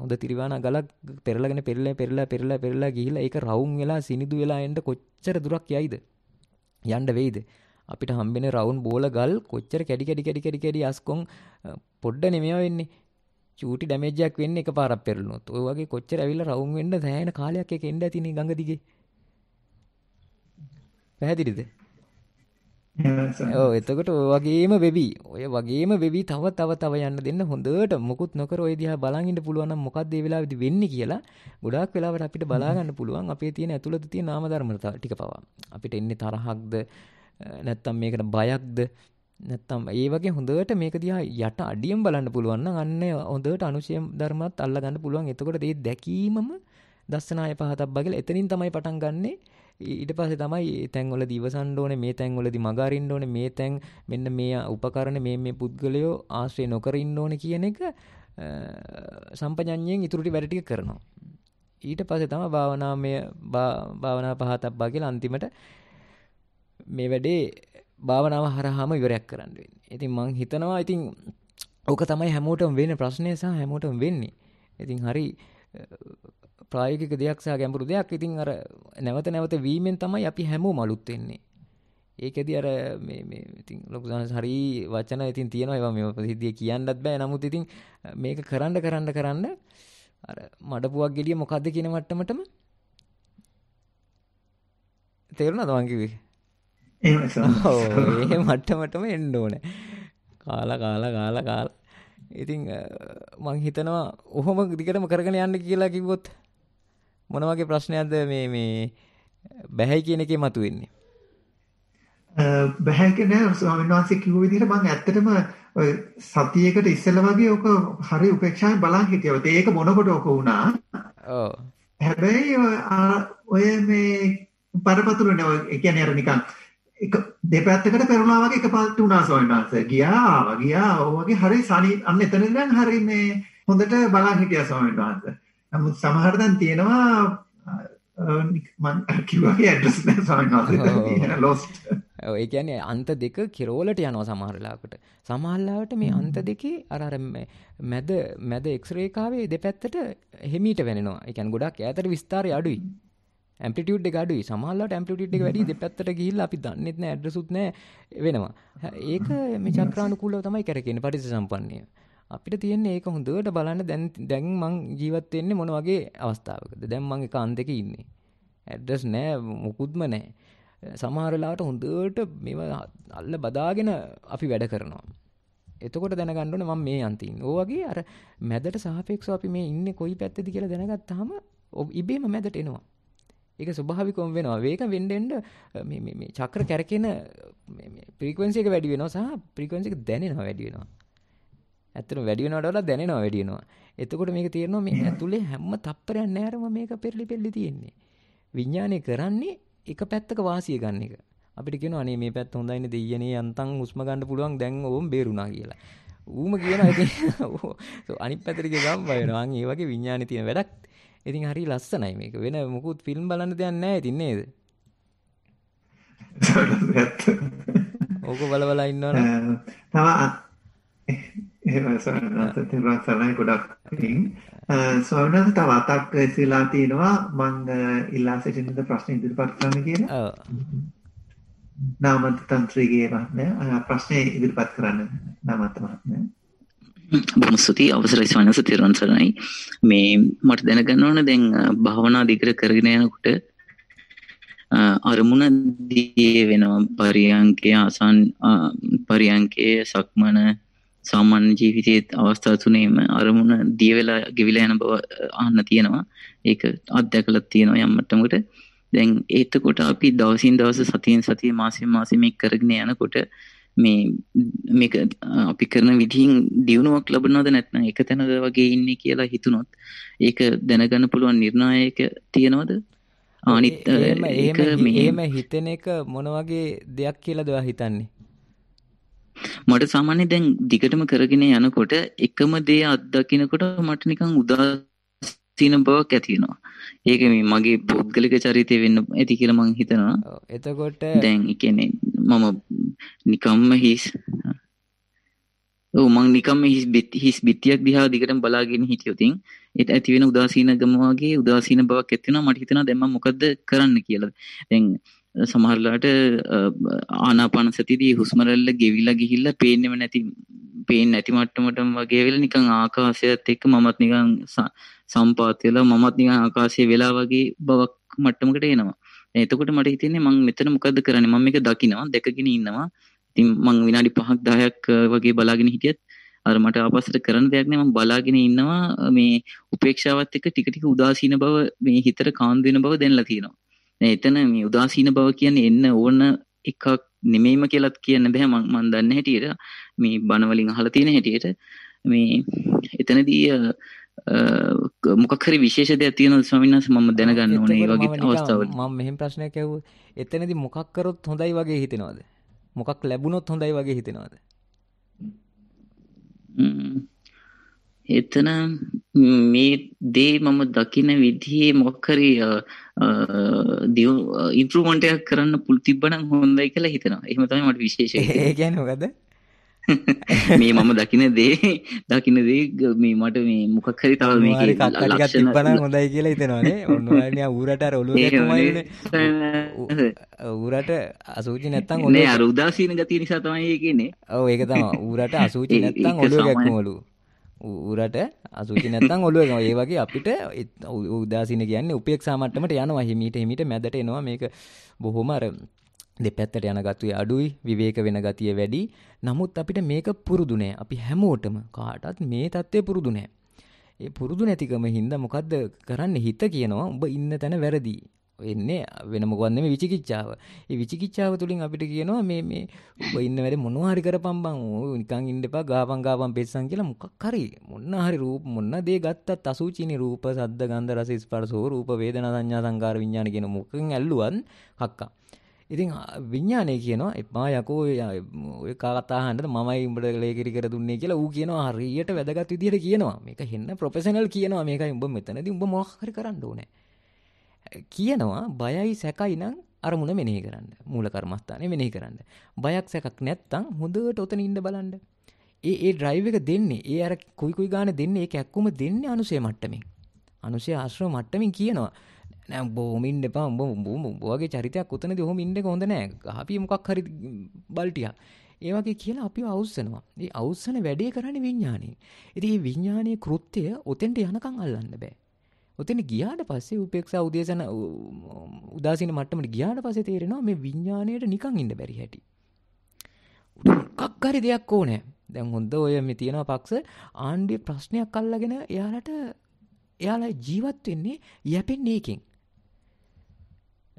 හොඳ තිරිවානා ගලක් පෙරලගෙන පෙරලා පෙරලා පෙරලා පෙරලා ගිහිල්ලා ඒක රවුම් වෙලා සිනිදු වෙලා එන්න කොච්චර දුරක් යයිද යන්න වෙයිද අපිට හම්බෙන රවුන් බෝල ගල් කොච්චර කැඩි කැඩි කැඩි කැඩි කැඩි අස්කොන් පොඩ්ඩ නෙමෙයා වෙන්නේ චූටි ඩැමේජ් එකක් වෙන්නේ එකපාරක් පෙරළුනොත් ඔය වගේ කොච්චර ඇවිල්ලා රවුම් වෙන්න සෑහෙන කාලයක් එක එන්න ඇතිනේ ගඟ දිගේ පැහැදිලිද ඔව් එතකොට ඔය වගේම වෙවි. ඔය වගේම වෙවි තව තව තව යන්න දෙන්න හොඳට මොකුත් නොකර ඔය දිහා බලන් ඉන්න පුළුවන් නම් මොකක්ද මේ වෙලාවේදී වෙන්නේ කියලා ගොඩාක් වෙලාවට අපිට බලා ගන්න පුළුවන් අපේ තියෙන ඇතුළත තියෙන නාම ධර්ම ටික පවා. අපිට එන්නේ තරහක්ද නැත්තම් මේකට බයක්ද නැත්තම් ඒ වගේ හොඳට මේක දිහා යට අඩියෙන් බලන්න පුළුවන් නම් අන්න හොඳට අනුශය ධර්මات අල්ලා ගන්න පුළුවන්. එතකොට මේ දැකීමම දස්සනාය පහතක් බගල එතනින් තමයි පටන් ගන්නේ. ඊට පස්සේ තමයි තැන්වල දිවසන්න ඕනේ මේ තැන්වලදී මග අරින්න ඕනේ මේ තැන් මෙන්න මේ උපකරණ මේ මේ පුද්ගලයෝ ආශ්‍රය නොකර ඉන්න ඕනේ කියන එක සම්පජඤ්ඤයෙන් ඉතුරු ටික වැඩ ටික කරනවා. ඊට පස්සේ තමයි භාවනාමය භාවනා පහතබ්බා කියලා අන්තිමට මේ වැඩේ භාවනාව හරහාම ඉවරයක් කරන්න වෙන්නේ. ඉතින් මං හිතනවා ඉතින් ඕක තමයි හැමෝටම වෙන ප්‍රශ්නය සහ හැමෝටම වෙන්නේ. ඉතින් හරි ප්‍රායෝගික දෙයක් සහ ගැඹුරු දෙයක්. ඉතින් අර නැවත නැවත වීමෙන් තමයි අපි හැමෝම අලුත් වෙන්නේ. ඒකෙදි අර මේ මේ ඉතින් ලොකු සනස් හරි වචන ඉතින් තියෙනවා ඒවා මේ ප්‍රසිද්ධිය කියන්නත් බෑ. නමුත් ඉතින් මේක කරන්න කරන්න කරන්න අර මඩපුවක් ගෙඩිය මොකද්ද කියන මට්ටමටම තේරුණාද මං කිව්වේ? එහෙමයි ඒ මට්ටමටම එන්න ඕනේ. කාලා කාලා කාලා කාලා ඉතින් මං හිතනවා ඔහොම දිගටම කරගෙන යන්න කියලා කිව්වොත් මොන වගේ ප්‍රශ්නයක්ද මේ මේ බැහැයි කියන එකේ මතුවෙන්නේ? බැහැ කියන ස්වාමීන් වහන්සේ කිව්ව විදිහට මම ඇත්තටම ඔය සතියේකට ඉස්සෙල්ලා වගේ ඔක හරි උපේක්ෂාවෙන් බලන් හිටියා. ඒක මොනකොට ඔක වුණා? ඔව්. හැබැයි ඔය මේ පරපතුලනේ ඔය කියන්නේ අර නිකන් එක දෙපැත්තකට පෙරළුණා වගේ එකපාරට වුණා ස්වාමීන් වහන්සේ. ගියා ආවා ගියා. ඔය වගේ හරි සනි අන්න එතන ඉඳන් හරි මේ හොඳට බලන් හිටියා ස්වාමීන් වහන්සේ. නමුත් සමහර තැන් තියෙනවා මම කිව්වාගේ ඇඩ්‍රස් නැහැ ස්වාමීන් වහන්සේ ලොස්ට් (laughs) ඒ කියන්නේ අන්ත දෙක කිරෝලට යනවා සමහරලාකට සමහරලාවට මේ අන්ත දෙකේ අර අර මැද මැද එක්ස්රේකාවේ දෙපැත්තට හෙමීට වෙනවා. ඒ කියන්නේ ගොඩක් ඈතට විස්තරය අඩුයි. ඇම්ප්ලිටියුඩ් එක අඩුයි. සමහරලාවට ඇම්ප්ලිටියුඩ් එක වැඩි දෙපැත්තට ගිහිල්ලා අපි දන්නෙත් නෑ ඇඩ්‍රසුත් නෑ වෙනවා. ඒක මේ චක්‍රානුකූලව තමයි කරකෙන්නේ පරිසම්පන්නය. අපිට තියෙන්නේ ඒක හොඳට බලන්න දැන් දැන් මං ජීවත් වෙන්නේ මොන වගේ අවස්ථාවකද? දැන් මං එක අන්තෙක ඉන්නේ. ඇඩ්‍රස් නෑ මොකුත්ම නෑ. සමහර වෙලාවට හොඳට මේව අල්ල බදාගෙන අපි වැඩ කරනවා. එතකොට දැනගන්න ඕනේ මම මේ අන්තේ ඉන්නේ. ඕ වගේ අර මැදට සාපේක්ෂව අපි මේ ඉන්නේ කොයි පැත්තේද කියලා දැනගත්තාම ඉබේම මැදට එනවා. ඒක ස්වභාවිකවම වෙනවා. මේක වෙන්න වෙන්න මේ මේ චක්‍ර කැරකෙන මේ ෆ්‍රීකවෙන්සි එක වැඩි වෙනවා සහ ෆ්‍රීකවෙන්සි එක දැනෙනවා වැඩි වෙනවා. ඇත්තට වැඩිවෙනට වඩා දැනෙනවා වැඩිනවා. එතකොට මේක තේරෙනවා මේ ඇතුලේ හැම තප්පරයක් නැරම මේක පෙරලි පෙරලි තියෙන්නේ. විඥානය කරන්නේ එක පැත්තක වාසිය ගන්න එක. අපිට කියනවා අනේ මේ පැත්ත හොඳයිනේ දෙයියනේ යන්තම් හුස්ම ගන්න පුළුවන් දැන් ඕම් බේරුණා කියලා. ඌම කියනවා ඉතින් (laughs) අනිත් පැත්තට ගියම බයනවා. අන් ඒ වගේ විඥානේ තියෙන වැඩක්. ඉතින් හරි ලස්සනයි මේක. වෙන මොකුත් ෆිල්ම් බලන්න දෙයක් නැහැ ඉතින් නේද? (laughs) ඕක බලබලා ඉන්නවනේ. තව එහෙමයි සවනස තිරුවන් සරණයි ගොඩක් පිටින් සවනස තව අතක් ඉස්සෙලා තිනවා මම ඉල්ලා සිටින්නද ප්‍රශ්න ඉදිරිපත් කරන්න කියලා ඔව් නාමන්ත තන්ත්‍රීගේ මහත්මයා ප්‍රශ්නේ ඉදිරිපත් කරන්න නාමන්ත මහත්මයා බොහොම ස්තුතියි අවසරයි සවනස තිරුවන් සරණයි මේ මට දැනගන්න ඕන දැන් භාවනා දිගට කරගෙන යනකොට අරමුණ දිගේ වෙනවා පරියංකේ ආසන් පරියංකේ සක්මන සාමාන්‍ය ජීවිතයේ අවස්ථා තුනේම අරමුණ දිය වෙලා ගෙවිලා යන බව අහන්න තියෙනවා. ඒක අත්දැකලා තියෙනවා යම් මට්ටමකට. දැන් එතකොට අපි දවසින් දවස සතියෙන් සතිය මාසයෙන් මාසෙ මේ කරගෙන යනකොට මේ මේක අපි කරන විදිහින් දියුණුවක් ලබනවද නැත්නම් එක තැනද වගේ ඉන්නේ කියලා හිතුනොත් ඒක දැනගන්න පුළුවන් නිර්ණායක තියනවද? අනිත් ඒක මේ එහෙම හිතෙන එක මොන වගේ දෙයක් කියලාද හිතන්නේ? මට සාමාන්‍ය දැන් දිගටම කරගෙන යනකොට එකම දේ අත්දකිනකොට මට නිකන් උදාසීන බවක් ඇති වෙනවා. ඒක මේ මගේ පුද්ගලික චරිතය වෙන්න ඇති කියලා මං හිතනවා. එතකොට දැන් ඒ කියන්නේ මම නිකම්ම හිස් මං නිකම හිස් බිත්තියක් දිහා දිගටම බලාගෙන හිටියොතින් එට ඇතිවෙන උදාසීන ගමවාගේ උදාසීන බවක් ඇතින මට හිතන දෙම මොකද කරන්න කියලද දැන් සමහරලාට ආනාපාන සතියදී හුස්ම රැල්ල ගෙවිලා ගිහිල්ලා පේන්නේම නැති පේන්නේ නැති මට්ටමටම වගේ වෙලා නිකන් ආකාශයත් එක්ක මමත් නිකන් සම්පාත වෙලා මමත් නිකන් ආකාශයේ වෙලා වගේ බවක් මට්ටමකට එනවා. එතකොට මට හිතෙන්නේ මම මෙතන මොකද්ද කරන්නේ? මම මේක දකිනවා, දැකගෙන ඉන්නවා. ඉතින් මම විනාඩි 5ක් 10ක් වගේ බලාගෙන හිටියත් අර මට ආපස්සට කරන්න දෙයක් නෑ මම බලාගෙන ඉන්නවා මේ උපේක්ෂාවත් එක්ක ටික ටික උදාසීන බව මේ හිතට කාන්දු වෙන බව දැනලා තියෙනවා. එතන මේ උදාසීන බව කියන්නේ එන්න ඕන එකක් නෙමෙයිම කියලත් කියන්න බෑ මං මන් දන්න හැටියට මේ බණවලින් අහලා තියෙන හැටියට මේ එතනදී මොකක්හරි විශේෂ දෙයක් තියෙනවද ස්වාමීන් වහන්සේ මම දැනගන්න ඕනේ ඒ වගේ අවස්ථාවල මම මෙහෙම ප්‍රශ්නයක් ඇහුවා එතනදී මොකක් කරොත් හොඳයි වගේ හිතෙනවද මොකක් ලැබුණොත් හොඳයි වගේ හිතෙනවද එතන මේ දේ මම දකින විදිහේ මොක්කරි ඉන්ට්‍රමන්ටයක් කරන්න පුල් තිබ්බනම් හොඳයි කියලා හිතනවා එහමතම මට විශේෂයගැන (laughs) ගද (laughs) මේ මම දකින දේ දකින දේ මේ මට මේ මොකක්හරි තව තිබන හොඳයි කියලා හිතෙනවානේ ඔන්න ඌරට රොලු ඌරට අසූචි නැත්තන් ඔන්නේ අරුදාසීන ගති නිසා තමයි කියනෙ ඔව ඒකතම ඌරට අසූචි නැත්තන් ඔලු ගැක්මෝලු ඌරට අසුචි නැත්තම් ඔළුව ඒ වගේ අපිට උදාසීන කියන්නේ උපේක්ෂා මට්ටමට යනවා හිමීට හිමීට මැදට එනවා මේක බොහොම අර දෙපැත්තට යන ගතිය අඩුයි විවේක වෙන ගතිය වැඩි. නමුත් අපිට මේක පුරුදු නෑ. අපි හැමෝටම කාටවත් මේ தත්ත්වය පුරුදු නෑ. ඒ පුරුදු නැතිකම හින්දා මොකද්ද කරන්නේ හිත කියනවා උඹ ඉන්න තැන වැරදි. වෙන්නේ වෙන මොකක්ද මේ විචිකිච්ඡාව. ඒ විචිකිච්ඡාව තුලින් අපිට කියනවා මේ මේ ඔබ ඉන්න වැඩේ මොනවා හරි කරපම්බන්. නිකන් ඉන්න එපා ගාපන් ගාපන් පෙස්සන් කියලා මොකක් හරි මොන හරි රූප මොන දේ ගත්තත් අසුචිනි රූප සද්ද ගන්ධ රස ස්පර්ශ රූප වේදනා සංඥා සංකාර විඥාන කියන මොකකින් ඇල්ලුවත් හක්කා. ඉතින් විඥානය කියනවා එපා යකෝ ඔය කතා අහන්නද මමයි උඹට ලේකිරි කර දුන්නේ කියලා ඌ කියනවා හරියට වැදගත් විදිහට කියනවා. මේක හෙන්න ප්‍රොෆෙෂනල් කියනවා මේකයි උඹ මෙතනදී උඹ මොකක් හරි කරන්න ඕනේ. කියනවා බයයි සැකයි නම් අරමුණ මෙනෙහි කරන්න මූල කර්මස්ථානය මෙනෙහි කරන්න. බයක් සැකක් නැත්තම් හොඳට ඔතන ඉන්න බලන්න. ඒ ඒ ඩ්‍රයිව් එක දෙන්නේ ඒ අර කුයි කුයි ගාන දෙන්නේ ඒක ඇක්කුම දෙන්නේ අනුසය මට්ටමින්. අනුසය ආශ්‍රව මට්ටමින් කියනවා නෑ බොහොම ඉන්න එපා උඹ උඹගේ චරිතයක් උතනදී ඔහොම ඉන්න එක හොඳ නෑ. ගහපිය මොකක් හරි බල්ටියක්. ඒ වගේ කියලා අපිව අවුස්සනවා. මේ අවුස්සන වැඩේ කරන්නේ විඥාණයෙන්. ඉතින් මේ විඥානයේ කෘත්‍යය ඔතෙන්ට යනකම් අල්ලන්න බෑ. ඔතන ගියාට පස්සේ උපේක්ෂා උදේසන උදාසීන මට්ටමට ගියාට පස්සේ තේරෙනවා මේ විඥාණයට නිකන් ඉන්න බැරි හැටි. මොකක් හරි දෙයක් ඕනේ. දැන් හොඳ ඔය මේ තියෙන පක්ෂ ආණ්ඩුවේ ප්‍රශ්නයක් අල්ලගෙන එයාලට එයාලා ජීවත් වෙන්නේ යැපෙන්නේ එකෙන්.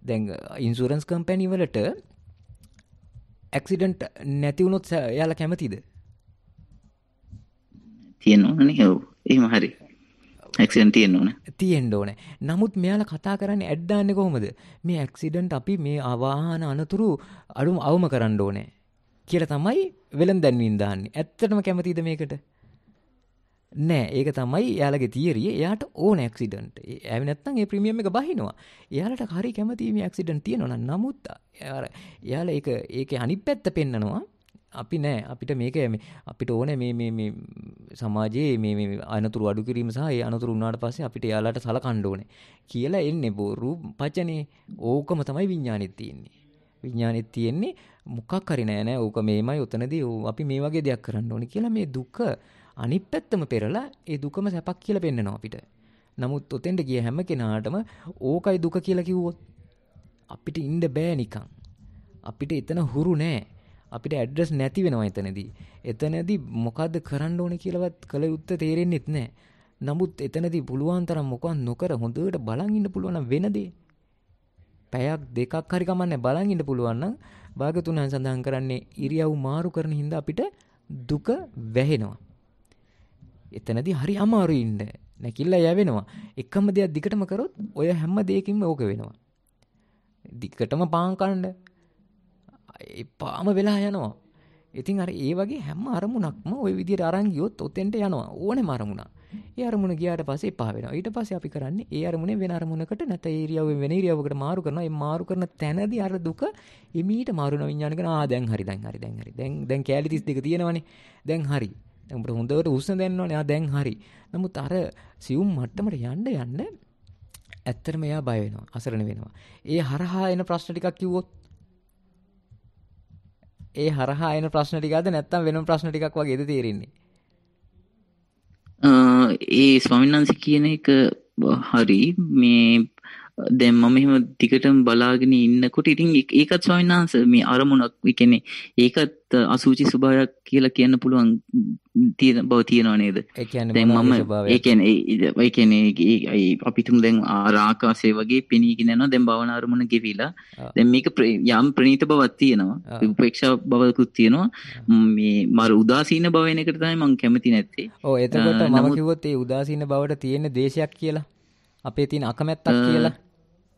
දැන් ඉන්සුරන්ස් කම්පැනි වලට ඇක්සිඩන්ට් නැති වුණොත් එයාලා කැමතිද? තියෙනවනේ ඔව්. එහෙම හරි. ඇක්සිඩන් තියෙන්න ඕන තියෙන්න්න ඕන නමුත් මෙයාල කතා කරන්න ඇඩ්ඩාන්න කොහොමද මේ ඇක්සිඩන්ට් අපි මේ අවාහන අනතුරු අඩුම් අවම කරන්න ඕනෑ කියල තමයි වෙළන් දැන්වින් දාන්නේ ඇත්තටම කැමතිද මේකට නෑ ඒක තමයි යාලගේ තීරිය යාට ඕන ක්සිඩට ඇවිනත්තන් ඒ ප්‍රමියම් එක බහිනවා යාලට හරි කැමතිීම ක්සිඩන් තියෙනවන නමුත් යාල ඒක ඒක අනි පැත්ත පෙන්න්නනවා අපි නෑ අපිට මේක මේ අපිට ඕනේ මේ මේ මේ සමාජයේ මේ මේ අනතුරු අඩු කිරීම සහ ඒ අනතුරු වුණාට පස්සේ අපිට එයාලට සලකන්න ඕනේ කියලා එන්නේ බොරු පචනේ ඕකම තමයි විඥානෙත් තියෙන්නේ විඥානෙත් තියෙන්නේ මොකක් හරි නෑ නෑ ඕක මේමයි උතනදී අපි මේ වගේ දෙයක් කරන්න ඕනේ කියලා මේ දුක අනිත් පැත්තම පෙරලා ඒ දුකම සැපක් කියලා පෙන්නනවා අපිට නමුත් උතෙන්ට ගිය හැම කෙනාටම ඕකයි දුක කියලා කිව්වොත් අපිට ඉන්න බෑ නිකන් අපිට එතන හුරු නෑ අපිට ඇඩ්ඩස් නැති වෙනවා එතනදී. එතනදී මොකද්ද කරන්න ඕනේ කියලාවත් කල යුත්ත තේරෙන්නෙත් නැහැ. නමුත් එතනදී පුළුවන් තරම් මොකක් නොකර හොඳට බලන් ඉන්න පුළුවන් වෙන දේ. පැයක් දෙකක් හරි කමන්නේ බලන් ඉන්න පුළුවන් නම් භාගතුන් හන් සඳහන් කරන්නේ ඉරියව් මාරු කරන හින්දා අපිට දුක වැහෙනවා. එතනදී හරි අමාරුයි ඉන්න. නැකිලා යවෙනවා. එකම දෙයක් දිගටම කරොත් ඔය හැම දෙයකින්ම ඕක වෙනවා. දිගටම පාන් කන්න එපාම වෙලා යනවා. ඉතින් අර ඒ වගේ හැම අරමුණක්ම ওই විදිහට අරන් ගියොත් ඔතෙන්ට යනවා ඕනෑම අරමුණක්. ඒ අරමුණ ගියාට පස්සේ එපා වෙනවා. ඊට පස්සේ අපි කරන්නේ ඒ අරමුණේ වෙන අරමුණකට නැත්නම් ඒ ඉරියව්වෙන් වෙන ඉරියව්වකට මාරු කරනවා. ඒ මාරු කරන තැනදී අර දුක එමීට මාරු වෙන විඥාන කරන ආ දැන් හරි දැන් හරි දැන් හරි. දැන් දැන් කැලේ 32 තියෙනවනේ. දැන් හරි. දැන් උඹට හොඳට උස්න දැනනවනේ. ආ දැන් හරි. නමුත් අර සියුම් මට්ටමට යන්න යන්න ඇත්තටම එයා බය වෙනවා. අසරණ වෙනවා. ඒ හරහා එන ප්‍රශ්න ටිකක් කිව්වොත් ඒ හරහා එන ප්‍රශ්න ටිකද නැත්තම් වෙනම ප්‍රශ්න ටිකක් වගේද තේරෙන්නේ ඒ ස්වාමීන් වහන්සේ කියන එක හරි මේ දැන් මම එහෙම ටිකටම බලාගෙන ඉන්නකොට ඉතින් ඒකත් ස්වාමීන් වහන්සේ මේ අරමුණක් කියන්නේ ඒකත් අසුචි ස්වභාවයක් කියලා කියන්න පුළුවන් තියෙන බව තියනවා නේද? දැන් මම ඒ කියන්නේ ඒ කියන්නේ අපිටම දැන් ආකාශය වගේ පෙනීගෙන යනවා දැන් භවන අරමුණ ගෙවිලා දැන් මේක යම් ප්‍රණීත බවක් තියෙනවා උපේක්ෂා බවකුත් තියෙනවා මේ මර උදාසීන බව වෙන එකට තමයි මම කැමති නැත්තේ. ඔව් එතකොට මම කිව්වොත් ඒ උදාසීන බවට තියෙන දේශයක් කියලා අපේ තියෙන අකමැත්තක් කියලා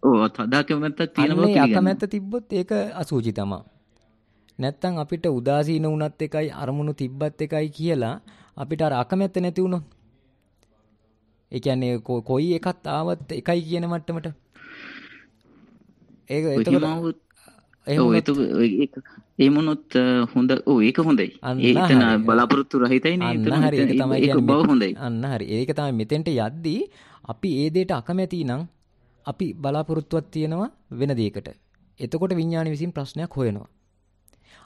ඔව් අදා කැමැත්තක් තියෙන බව අකමැත්ත තිබ්බොත් ඒක අසුචි තමයි. නැත්තම් අපිට උදාසීන වුණත් එකයි අරමුණු තිබ්බත් එකයි කියලා අපිට අර අකමැත්ත නැති වුණොත්. ඒ කියන්නේ කොයි එකක් ආවත් එකයි කියන මට්ටමට. ඒක එතකොට ඒමනොත් හොඳ ඒක හොඳයි ඒතන බලාපොරොත්තු රහිතයින හරි තමයි බව හොඳයි අන්න හරි ඒක තමයි මෙතෙන්ට යද්දී අපි ඒදේට අකමැති නම් අපි බලාපොරොත්තුවක් තියෙනවා වෙන දෙයකට. එතකොට විඥානය විසින් ප්‍රශ්නයක් හොයනවා.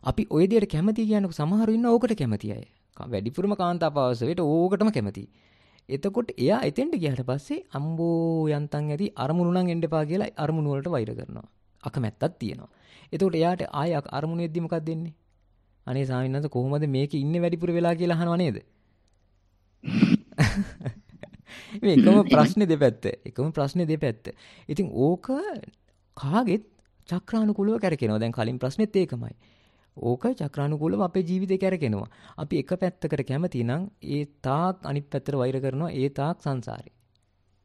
අපි ওই දෙයට කැමති කියනකොට සමහරු ඉන්න ඕකට කැමති අය. වැඩිපුරම කාන්තාව පාවසෙට ඕකටම කැමති. එතකොට එයා එතෙන්ට ගියාට පස්සේ අම්බෝ යන්තම් ඇති අරමුණු නම් එන්න එපා කියලා අරමුණු වලට වෛර කරනවා. අකමැත්තක් තියෙනවා. එතකොට එයාට ආය අරමුණෙද්දි මොකක්ද දෙන්නේ? අනේ සාමින්නන්ත කොහොමද මේකේ ඉන්නේ වැඩිපුර වෙලා කියලා අහනවා නේද? මේ එකම ප්‍රශ්නේ දෙපැත්ත. එකම ප්‍රශ්නේ දෙපැත්ත. ඉතින් ඕක කාගෙත් චක්‍රානුකූලව කරකිනවා. දැන් කලින් ප්‍රශ්නෙත් ඒකමයි. ඕක චක්‍රානුකූලව අපේ ජීවිතේ කරකිනවා. අපි එක පැත්තකට කැමති නම් ඒ තාක් අනිත් පැත්තට වෛර කරනවා ඒ තාක් සංසාරේ.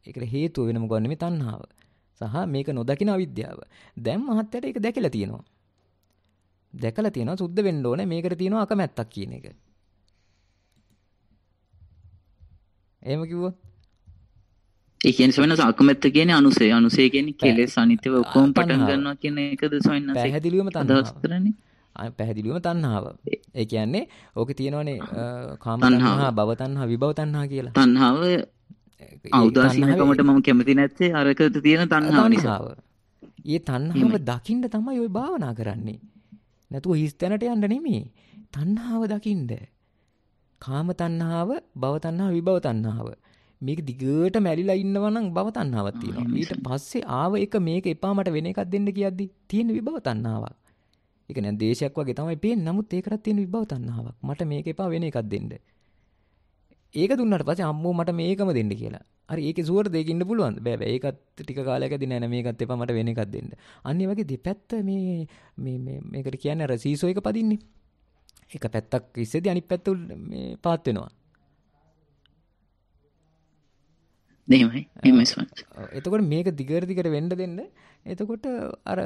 ඒකට හේතුව වෙන මොකක්ද මේ තණ්හාව. සහ මේක නොදකින අවිද්‍යාව. දැන් මහත්තයට ඒක දැකලා තියෙනවා. දැකලා තියෙනවා සුද්ධ වෙන්න ඕනේ මේකට තියෙනවා අකමැත්තක් කියන එක. එහෙම කිව්වොත් ඒකෙන් සවෙනස අකමැත්ත කියන අනුසේ අනුසේ කියන කෙලෙස් අනිත්‍යව ඔක්කොම පටන් ගන්නවා කියන එකද සොයන්න පැහැදිලිවම අදහස් කරන්නේ පැහැදිලිවම තණ්හාව. ඒ කියන්නේ ඕක තියෙනවනේ කාම තණ්හා, භව තණ්හා, විභව තණ්හා කියලා. තණ්හාව අවදාසිනකමට මම කැමති නැත්තේ අරකට තියෙන තණ්හාව නිසා. ඒ තණ්හාව දකින්න තමයි ওই භාවනා කරන්නේ. නැතුව හිස් තැනට යන්න නෙමෙයි. තණ්හාව දකින්න. කාම තණ්හාව, භව තණ්හා, විභව තණ්හාව. මේක දිගට මැරිලා ඉන්නවනම් භව තණ්හාවක් තියෙනවා. ඊට පස්සේ ආව එක මේක එපා මට වෙන එකක් දෙන්න කියද්දි තියෙන විභව තණ්හාවක්. ඒක නෑ දේශයක් වගේ තමයි පේන්නේ. නමුත් ඒකටත් තියෙන විභව තණ්හාවක්. මට මේක එපා වෙන එකක් දෙන්න. ඒක දුන්නාට පස්සේ අම්මෝ මට මේකම දෙන්න කියලා. හරි ඒකේ සුවර දෙයක ඉන්න පුළුවන්. බෑ බෑ ඒකත් ටික කාලයක් ඇදී නෑ නෑ මේකත් එපා මට වෙන එකක් දෙන්න. අන්න ඒ වගේ දෙපැත්ත මේ මේ මේ මේකට කියන්නේ අර සීසෝ එක පදින්නේ. එක පැත්තක් ඉස්සෙදී අනිත් පැත්ත මේ පාත් වෙනවා. දෙමයි එතකොට මේක දිගරදිකට වෙන්ඩ දෙන්න එතකොට අර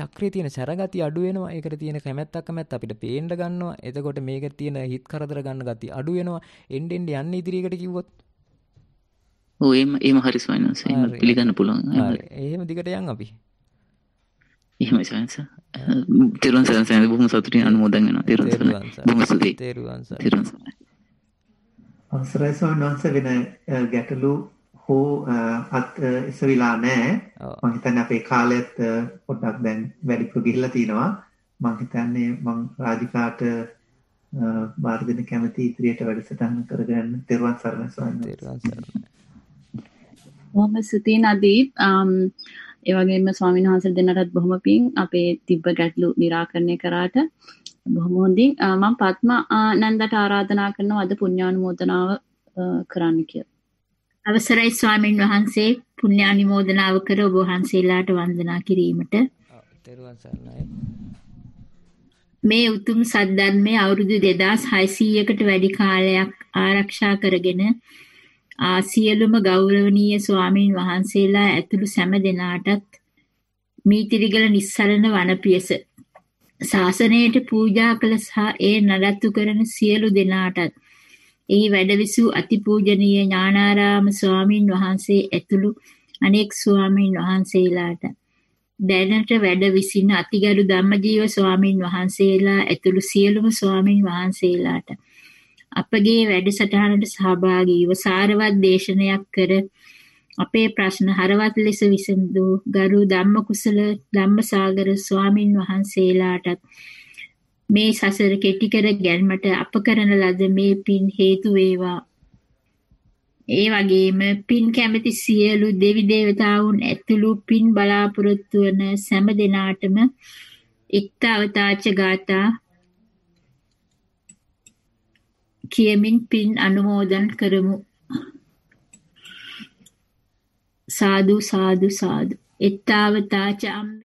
චක්‍රය තියෙන සැරගති අඩුවෙනවා එකට තියෙන කැමැත්තක් මැත් අපිට පේන්ඩ ගන්නවා එතකොට මේක තියෙන හිත් කරදර ගන්න ගති අඩුවෙනවා එන්ඩෙන්ඩ යන්න ඉදිරිකට කිවොත් ඒම ඒම හරිස්වයිනස පිළිගන්න පුළුවන් එහෙම දිකට යන් අපි එහෙම සන්ස තෙරුවන් සරසය බොහම සතුරින් අනුමෝදන්ගෙන තෙරුවන් තෙරුවන් තෙරුවන් අවසරයි ස්වාමීන් වෙන ගැටලු හෝ අත් ඉසවිලා නැහැ. මම හිතන්නේ අපේ කාලයත් පොඩ්ඩක් දැන් වැඩිපුර ගිහිල්ලා තිනවා. මම හිතන්නේ මම රාජිකාට බාර දෙන්න කැමති ඉදිරියට වැඩසටහන කරගන්න තෙරුවන් සරණයි ස්වාමීන් වහන්සේ. බොහොම ස්තුතියි නදීප්. ඒ වගේම ස්වාමීන් වහන්සේ දෙන්නටත් බොහොම පිං අපේ තිබ්බ ගැටලු निराකරණය කරාට. බොහොම හොඳින් මම පත්ම ආනන්දට ආරාධනා කරනවා අද පුණ්‍යානුමෝදනාව කරන්න කියලා. අවසරයි ස්වාමින් වහන්සේ පුණ්‍යානුමෝදනාව කර ඔබ වහන්සේලාට වන්දනා කිරීමට. මේ උතුම් සද්ධර්මයේ අවුරුදු 2600කට වැඩි කාලයක් ආරක්ෂා කරගෙන ආසියලුම ගෞරවනීය ස්වාමින් වහන්සේලා ඇතුළු සෑම දෙනාටත් මීතිරිගල නිස්සරණ වනපියස ශාසනයට පූජා කළ සහ ඒ නඩත්තු කරන සියලු දෙනාටත් එහි වැඩවිසූ අතිපූජනීය ඥානාරාම ස්වාමින් වහන්සේ ඇතුළු අනෙක් ස්වාමින් වහන්සේලාට දැනට වැඩ විසින අතිගරු ධම්මජීව ස්වාමින් වහන්සේලා ඇතුළු සියලුම ස්වාමින් වහන්සේලාට අපගේ වැඩසටහනට සහභාගීව සාරවත් දේශනයක් කර අපේ ප්‍රශ්න හරවත් ලෙස විසඳූ ගරු ධම්ම කුසල ධම්මසාගර ස්වාමින් වහන්සේලාටත් මේ සසර කෙටි කර ගැනීමට අප කරන ලද මේ පින් හේතු වේවා. ඒ වගේම පින් කැමති සියලු දෙවි දේවතාවුන් ඇතුළු පින් බලාපොරොත්තු වන සෑම දෙනාටම ඉක්තාවතාච ගාථා කියමින් පින් අනුමෝදන් කරමු. සාදු සාදු සාදු එත්තාවතාච අම්මේ